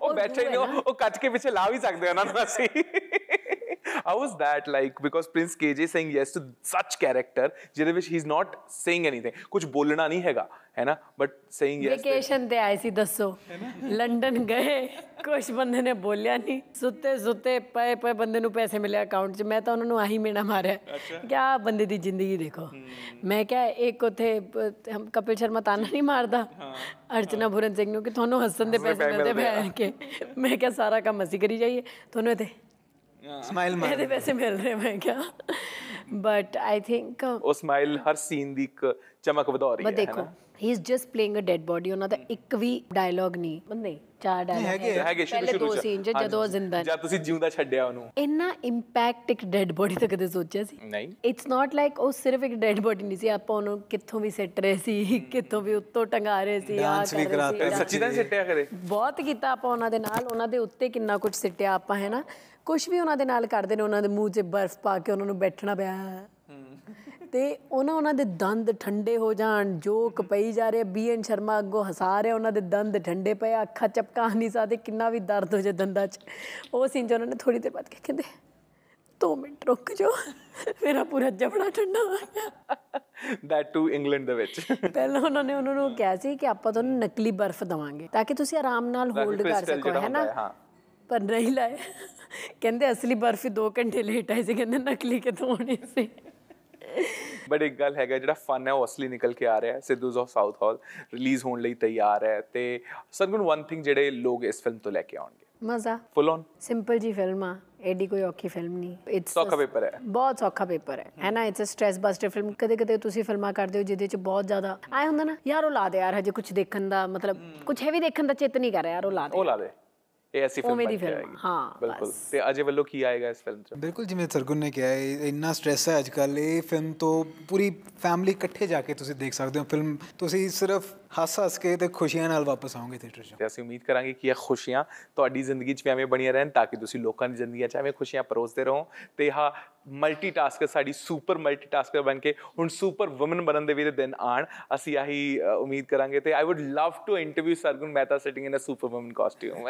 ਉਹ ਬੈਠੇ ਨੇ ਉਹ ਕੱਟ ਕੇ ਪਿੱਛੇ ਲਾ ਵੀ ਸਕਦੇ ਉਹਨਾਂ ਨੂੰ ਅਸੀਂ How was that like? Because Prince KJ saying yes to such character ਜਿਹਦੇ ਵਿੱਚ ਹੀ he's ਨਾਟ ਸੇਇੰਗ ਐਨੀਥਿੰਗ ਕੁਝ ਬੋਲਣਾ ਨਹੀਂ ਹੈਗਾ, ਹੈ ਨਾ? But saying yes. Vacation ਤੇ ਆਏ ਸੀ ਦੱਸੋ। ਲੰਡਨ ਗਏ, ਕੁਝ ਬੰਦੇ ਨੇ ਬੋਲਿਆ ਨਹੀਂ। ਸੁੱਤੇ ਸੁੱਤੇ ਪਏ ਪਏ ਬੰਦੇ ਨੂੰ ਪੈਸੇ ਮਿਲੇ ਅਕਾਊਂਟ 'ਚ। ਮੈਂ ਤਾਂ ਉਹਨਾਂ ਨੂੰ ਆਹੀ ਮੇਣਾ ਮਾਰਿਆ। ਕਿਆ ਬੰਦੇ ਦੀ ਜ਼ਿੰਦਗੀ ਦੇਖੋ। ਮੈਂ ਕਿਹਾ ਇੱਕ ਉਥੇ ਕਪਿਲ ਸ਼ਰਮਾ ਤਾਨਾ ਨਹੀਂ ਮਾਰਦਾ। ਅਰਚਨਾ ਭੁਰਨ ਸਿੰਘ ਨੂੰ ਕਿ ਤੁਹਾਨੂੰ ਹੱਸਣ ਦੇ ਪੈਸੇ ਮਿਲਦੇ ਬੈ ਕੇ। ਮੈਂ ਕਿਹਾ ਸਾਰਾ ਕੰਮ ਅਸੀਂ ਕਰੀ ਜਾਈਏ। ਤੁਹਾਨੂੰ ਇੱਥੇ ਸਮਾਈਲ ਮਾਰ ਇਹਦੇ ਪੈਸੇ ਮਿਲ ਰਹੇ ਮੈਂ ਕਿਹਾ ਬਟ ਆਈ ਥਿੰਕ ਉਹ ਸਮਾਈਲ ਹਰ ਸੀਨ ਦੀ ਇੱਕ ਚਮਕ ਵਧਾ ਰਹੀ ਹੈ ਬਟ ਦੇਖੋ ਹੀ ਇਸ just playing a dead body ਉਹਨਾਂ ਦਾ ਇੱਕ ਵੀ ਡਾਇਲੌਗ ਨਹੀਂ ਨਹੀਂ ਚਾਰ ਡਾਇਲੌਗ ਹੈਗੇ ਪਹਿਲੇ ਦੋ ਸੀਨ ਜਦੋਂ ਉਹ ਜ਼ਿੰਦਾ ਜਦ ਤੁਸੀਂ ਜਿਉਂਦਾ ਛੱਡਿਆ ਉਹਨੂੰ ਇੰਨਾ ਇੰਪੈਕਟ ਇੱਕ ਡੈਡ ਬਾਡੀ ਤੋਂ ਕਦੇ ਸੋਚਿਆ ਸੀ ਨਹੀਂ ਇਟਸ ਨਾਟ ਲਾਈਕ ਉਹ ਸਿਰਫ ਇੱਕ ਡੈਡ ਬਾਡੀ ਨਹੀਂ ਸੀ ਆਪਾਂ ਉਹਨੂੰ ਕਿੱਥੋਂ ਵੀ ਸੱਟ ਰਹੇ ਸੀ ਕਿੱਥੋਂ ਵੀ ਉੱਤੋਂ ਟੰਗਾ ਰਹੇ ਸੀ ਆ ਕਰ ਸੀ ਸੱਚੀ ਤਾਂ ਸਿੱਟਿਆ ਕਰੇ ਬਹੁਤ ਕੀਤਾ ਆਪਾਂ ਉਹਨਾਂ ਦੇ ਨਾਲ ਉਹਨਾਂ ਦੇ ਉੱਤੇ ਕਿੰਨਾ ਕੁਝ ਸਿੱਟਿਆ ਆਪਾਂ ਹੈ ਨਾ ਕੁਝ ਵੀ ਉਹਨਾਂ ਦੇ ਨਾਲ ਕਰਦੇ ਨੇ ਉਹਨਾਂ ਦੇ ਮੂੰਹ 'ਚ ਬਰਫ਼ ਪਾ ਕੇ ਉਹਨਾਂ ਨੂੰ ਬੈਠਣਾ ਪਿਆ ਤੇ ਉਹਨਾਂ ਉਹਨਾਂ ਦੇ ਦੰਦ ਠੰਡੇ ਹੋ ਜਾਣ ਜੋਕ ਪਈ ਜਾ ਰਹੇ ਬੀਐਨ ਸ਼ਰਮਾ ਅੱਗੋਂ ਹਸਾ ਰਿਹਾ ਉਹਨਾਂ ਦੇ ਦੰਦ ਠੰਡੇ ਪਏ ਅੱਖਾਂ ਚਪਕਾ ਨਹੀਂ ਸਕਦੇ ਕਿੰਨਾ ਵੀ ਦਰਦ ਹੋ ਜਾ ਦੰਦਾਂ 'ਚ ਉਹ ਸੀਨ 'ਚ ਉਹਨਾਂ ਨੇ ਥੋੜੀ ਦੇਰ ਬਾਅਦ ਕਹਿੰਦੇ 2 ਮਿੰਟ ਰੁਕ ਜਾਓ ਮੇਰਾ ਪੂਰਾ ਜਬੜਾ ਠੰਡਾ ਹੋ ਗਿਆ ਦੈਟ ਟੂ ਇੰਗਲੈਂਡ ਦੇ ਵਿੱਚ ਪਹਿਲਾਂ ਉਹਨਾਂ ਨੇ ਉਹਨਾਂ ਨੂੰ ਕਿਹਾ ਸੀ ਕਿ ਆਪਾਂ ਤੁਹਾਨੂੰ ਨਕਲੀ ਬਰਫ਼ ਦਵਾਂਗੇ ਤਾਂ ਕਿ ਤੁਸੀਂ ਆਰਾਮ ਨਾਲ ਹੋਲਡ ਕਰ ਸਕੋ ਹੈ ਨਾ ਪਰ ਨਹੀਂ ਲਾਏ ਕਹਿੰਦੇ ਅਸਲੀ ਬਰਫੀ 2 ਘੰਟੇ ਲੇਟ ਆਈ ਸੀ ਕਹਿੰਦੇ ਨਕਲੀ ਕਿਤੋਂ ਆਉਣੀ ਸੀ ਬਟ ਇੱਕ ਗੱਲ ਹੈਗਾ ਜਿਹੜਾ ਫਨ ਹੈ ਉਹ ਅਸਲੀ ਨਿਕਲ ਕੇ ਆ ਰਿਹਾ ਹੈ Sidhus of Southall release ਹੋਣ ਲਈ ਤਿਆਰ ਹੈ ਤੇ ਸਰਗੁਣ ਵਨ ਥਿੰਗ ਜਿਹੜੇ ਲੋਕ ਇਸ ਫਿਲਮ ਤੋਂ ਲੈ ਕੇ ਆਉਣਗੇ ਮਜ਼ਾ ਫੁੱਲ ਔਨ ਸਿੰਪਲ ਜੀ ਫਿਲਮ ਆ ਐਡੀ ਕੋਈ ਔਖੀ ਫਿਲਮ ਨਹੀਂ ਇਟਸ ਸੌਖਾ ਪੇਪਰ ਹੈ ਬਹੁਤ ਸੌਖਾ ਪੇਪਰ ਹੈ ਹੈ ਨਾ it's a stress buster film ਕਦੇ ਕਦੇ ਤੁਸੀਂ ਫਿਲਮਾਂ ਕਰਦੇ ਹੋ ਜਿਹਦੇ ਚ ਬਹੁਤ ਜ਼ਿਆਦਾ ਆਏ ਹੁੰਦਾ ਨਾ ਯਾਰ ਉਹ ਲਾ ਦੇ ਯਾਰ ਹਜੇ ਕੁਝ ਦੇਖਣ ਦਾ ਮਤਲਬ ਕੁਝ ਹੈਵੀ ਦੇਖਣ ਦਾ ਚਿਤ ਨਹੀਂ ਕਰ ਰਿਹਾ ਯਾਰ ਉਹ ਲਾ ਦੇ ਉਹ ਲਾ ਦੇ ਇਹ ਐਸੀ ਫਿਲਮ ਬਣ ਜਾਏਗੀ ਹਾਂ ਬਿਲਕੁਲ ਤੇ ਅਜੇ ਵੱਲੋਂ ਕੀ ਆਏਗਾ ਇਸ ਫਿਲਮ 'ਚ ਬਿਲਕੁਲ ਜਿਵੇਂ ਸਰਗੁਣ ਨੇ ਕਿਹਾ ਇੰਨਾ ਸਟ्रेस ਹੈ ਅੱਜ ਕੱਲ ਇਹ ਫਿਲਮ ਤੋਂ ਪੂਰੀ ਫੈਮਿਲੀ ਇਕੱਠੇ ਜਾ ਕੇ ਤੁਸੀਂ ਦੇਖ ਸਕਦੇ ਹੋ ਫਿਲਮ ਤੁਸੀਂ ਸਿਰਫ ਹੱਸ ਹੱਸ ਕੇ ਤੇ ਖੁਸ਼ੀਆਂ ਨਾਲ ਵਾਪਸ ਆਓਗੇ ਥੀਏਟਰ 'ਚ ਤੇ ਅਸੀਂ ਉਮੀਦ ਕਰਾਂਗੇ ਕਿ ਇਹ ਖੁਸ਼ੀਆਂ ਤੁਹਾਡੀ ਜ਼ਿੰਦਗੀ 'ਚ ਵੀ ਐਵੇਂ ਬਣੀਆਂ ਰਹਿਣ ਤਾਂ ਕਿ ਤੁਸੀਂ ਲੋਕਾਂ ਦੀ ਜ਼ਿੰਦਗੀਆਂ 'ਚ ਐਵੇਂ ਖੁਸ਼ੀਆਂ ਪਰੋਸਦੇ ਰਹੋ ਤੇ ਹਾਂ ਮਲਟੀਟਾਸਕਰ ਸਾਡੀ ਸੁਪਰ ਮਲਟੀਟਾਸਕਰ ਬਣ ਕੇ ਹੁਣ ਸੁਪਰ ਔਮਨ ਬਣਨ ਦੇ ਵੀ ਦਿਨ ਆਣ ਅਸੀਂ ਆਹੀ ਉਮੀਦ ਕਰਾਂਗੇ ਤੇ I would love to interview Sargun Mehta sitting in a super woman costume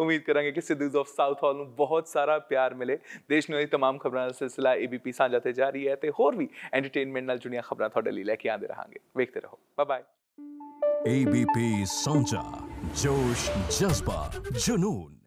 ਉਮੀਦ ਕਰਾਂਗੇ ਕਿ ਸਿੱਧੂਜ਼ ਆਫ ਸਾਊਥ ਹਾਲ ਨੂੰ ਬਹੁਤ ਸਾਰਾ ਪਿਆਰ ਮਿਲੇ ਦੇਸ਼ ਨੂੰ ਇਹ तमाम ਖਬਰਾਂ ਦਾ ਸਿਲਸਿਲਾ ਏਬੀਪੀ ਸਾਂਝਾ ਤੇ ਜਾਰੀ ਹੈ ਤੇ ਹੋਰ ਵੀ ਐਂਟਰਟੇਨਮੈਂਟ ਨਾਲ ਜੁੜੀਆਂ ਖਬਰਾਂ ਤੁਹਾਡੇ ਲਈ ਲੈ ਕੇ ਆਂਦੇ ਰਹਾਂਗੇ ਵੇਖਦੇ ਰਹੋ ਬਾਏ ਬਾਏ ਏਬੀਪੀ ਸਾਂਝਾ जोश जज्बा जुनून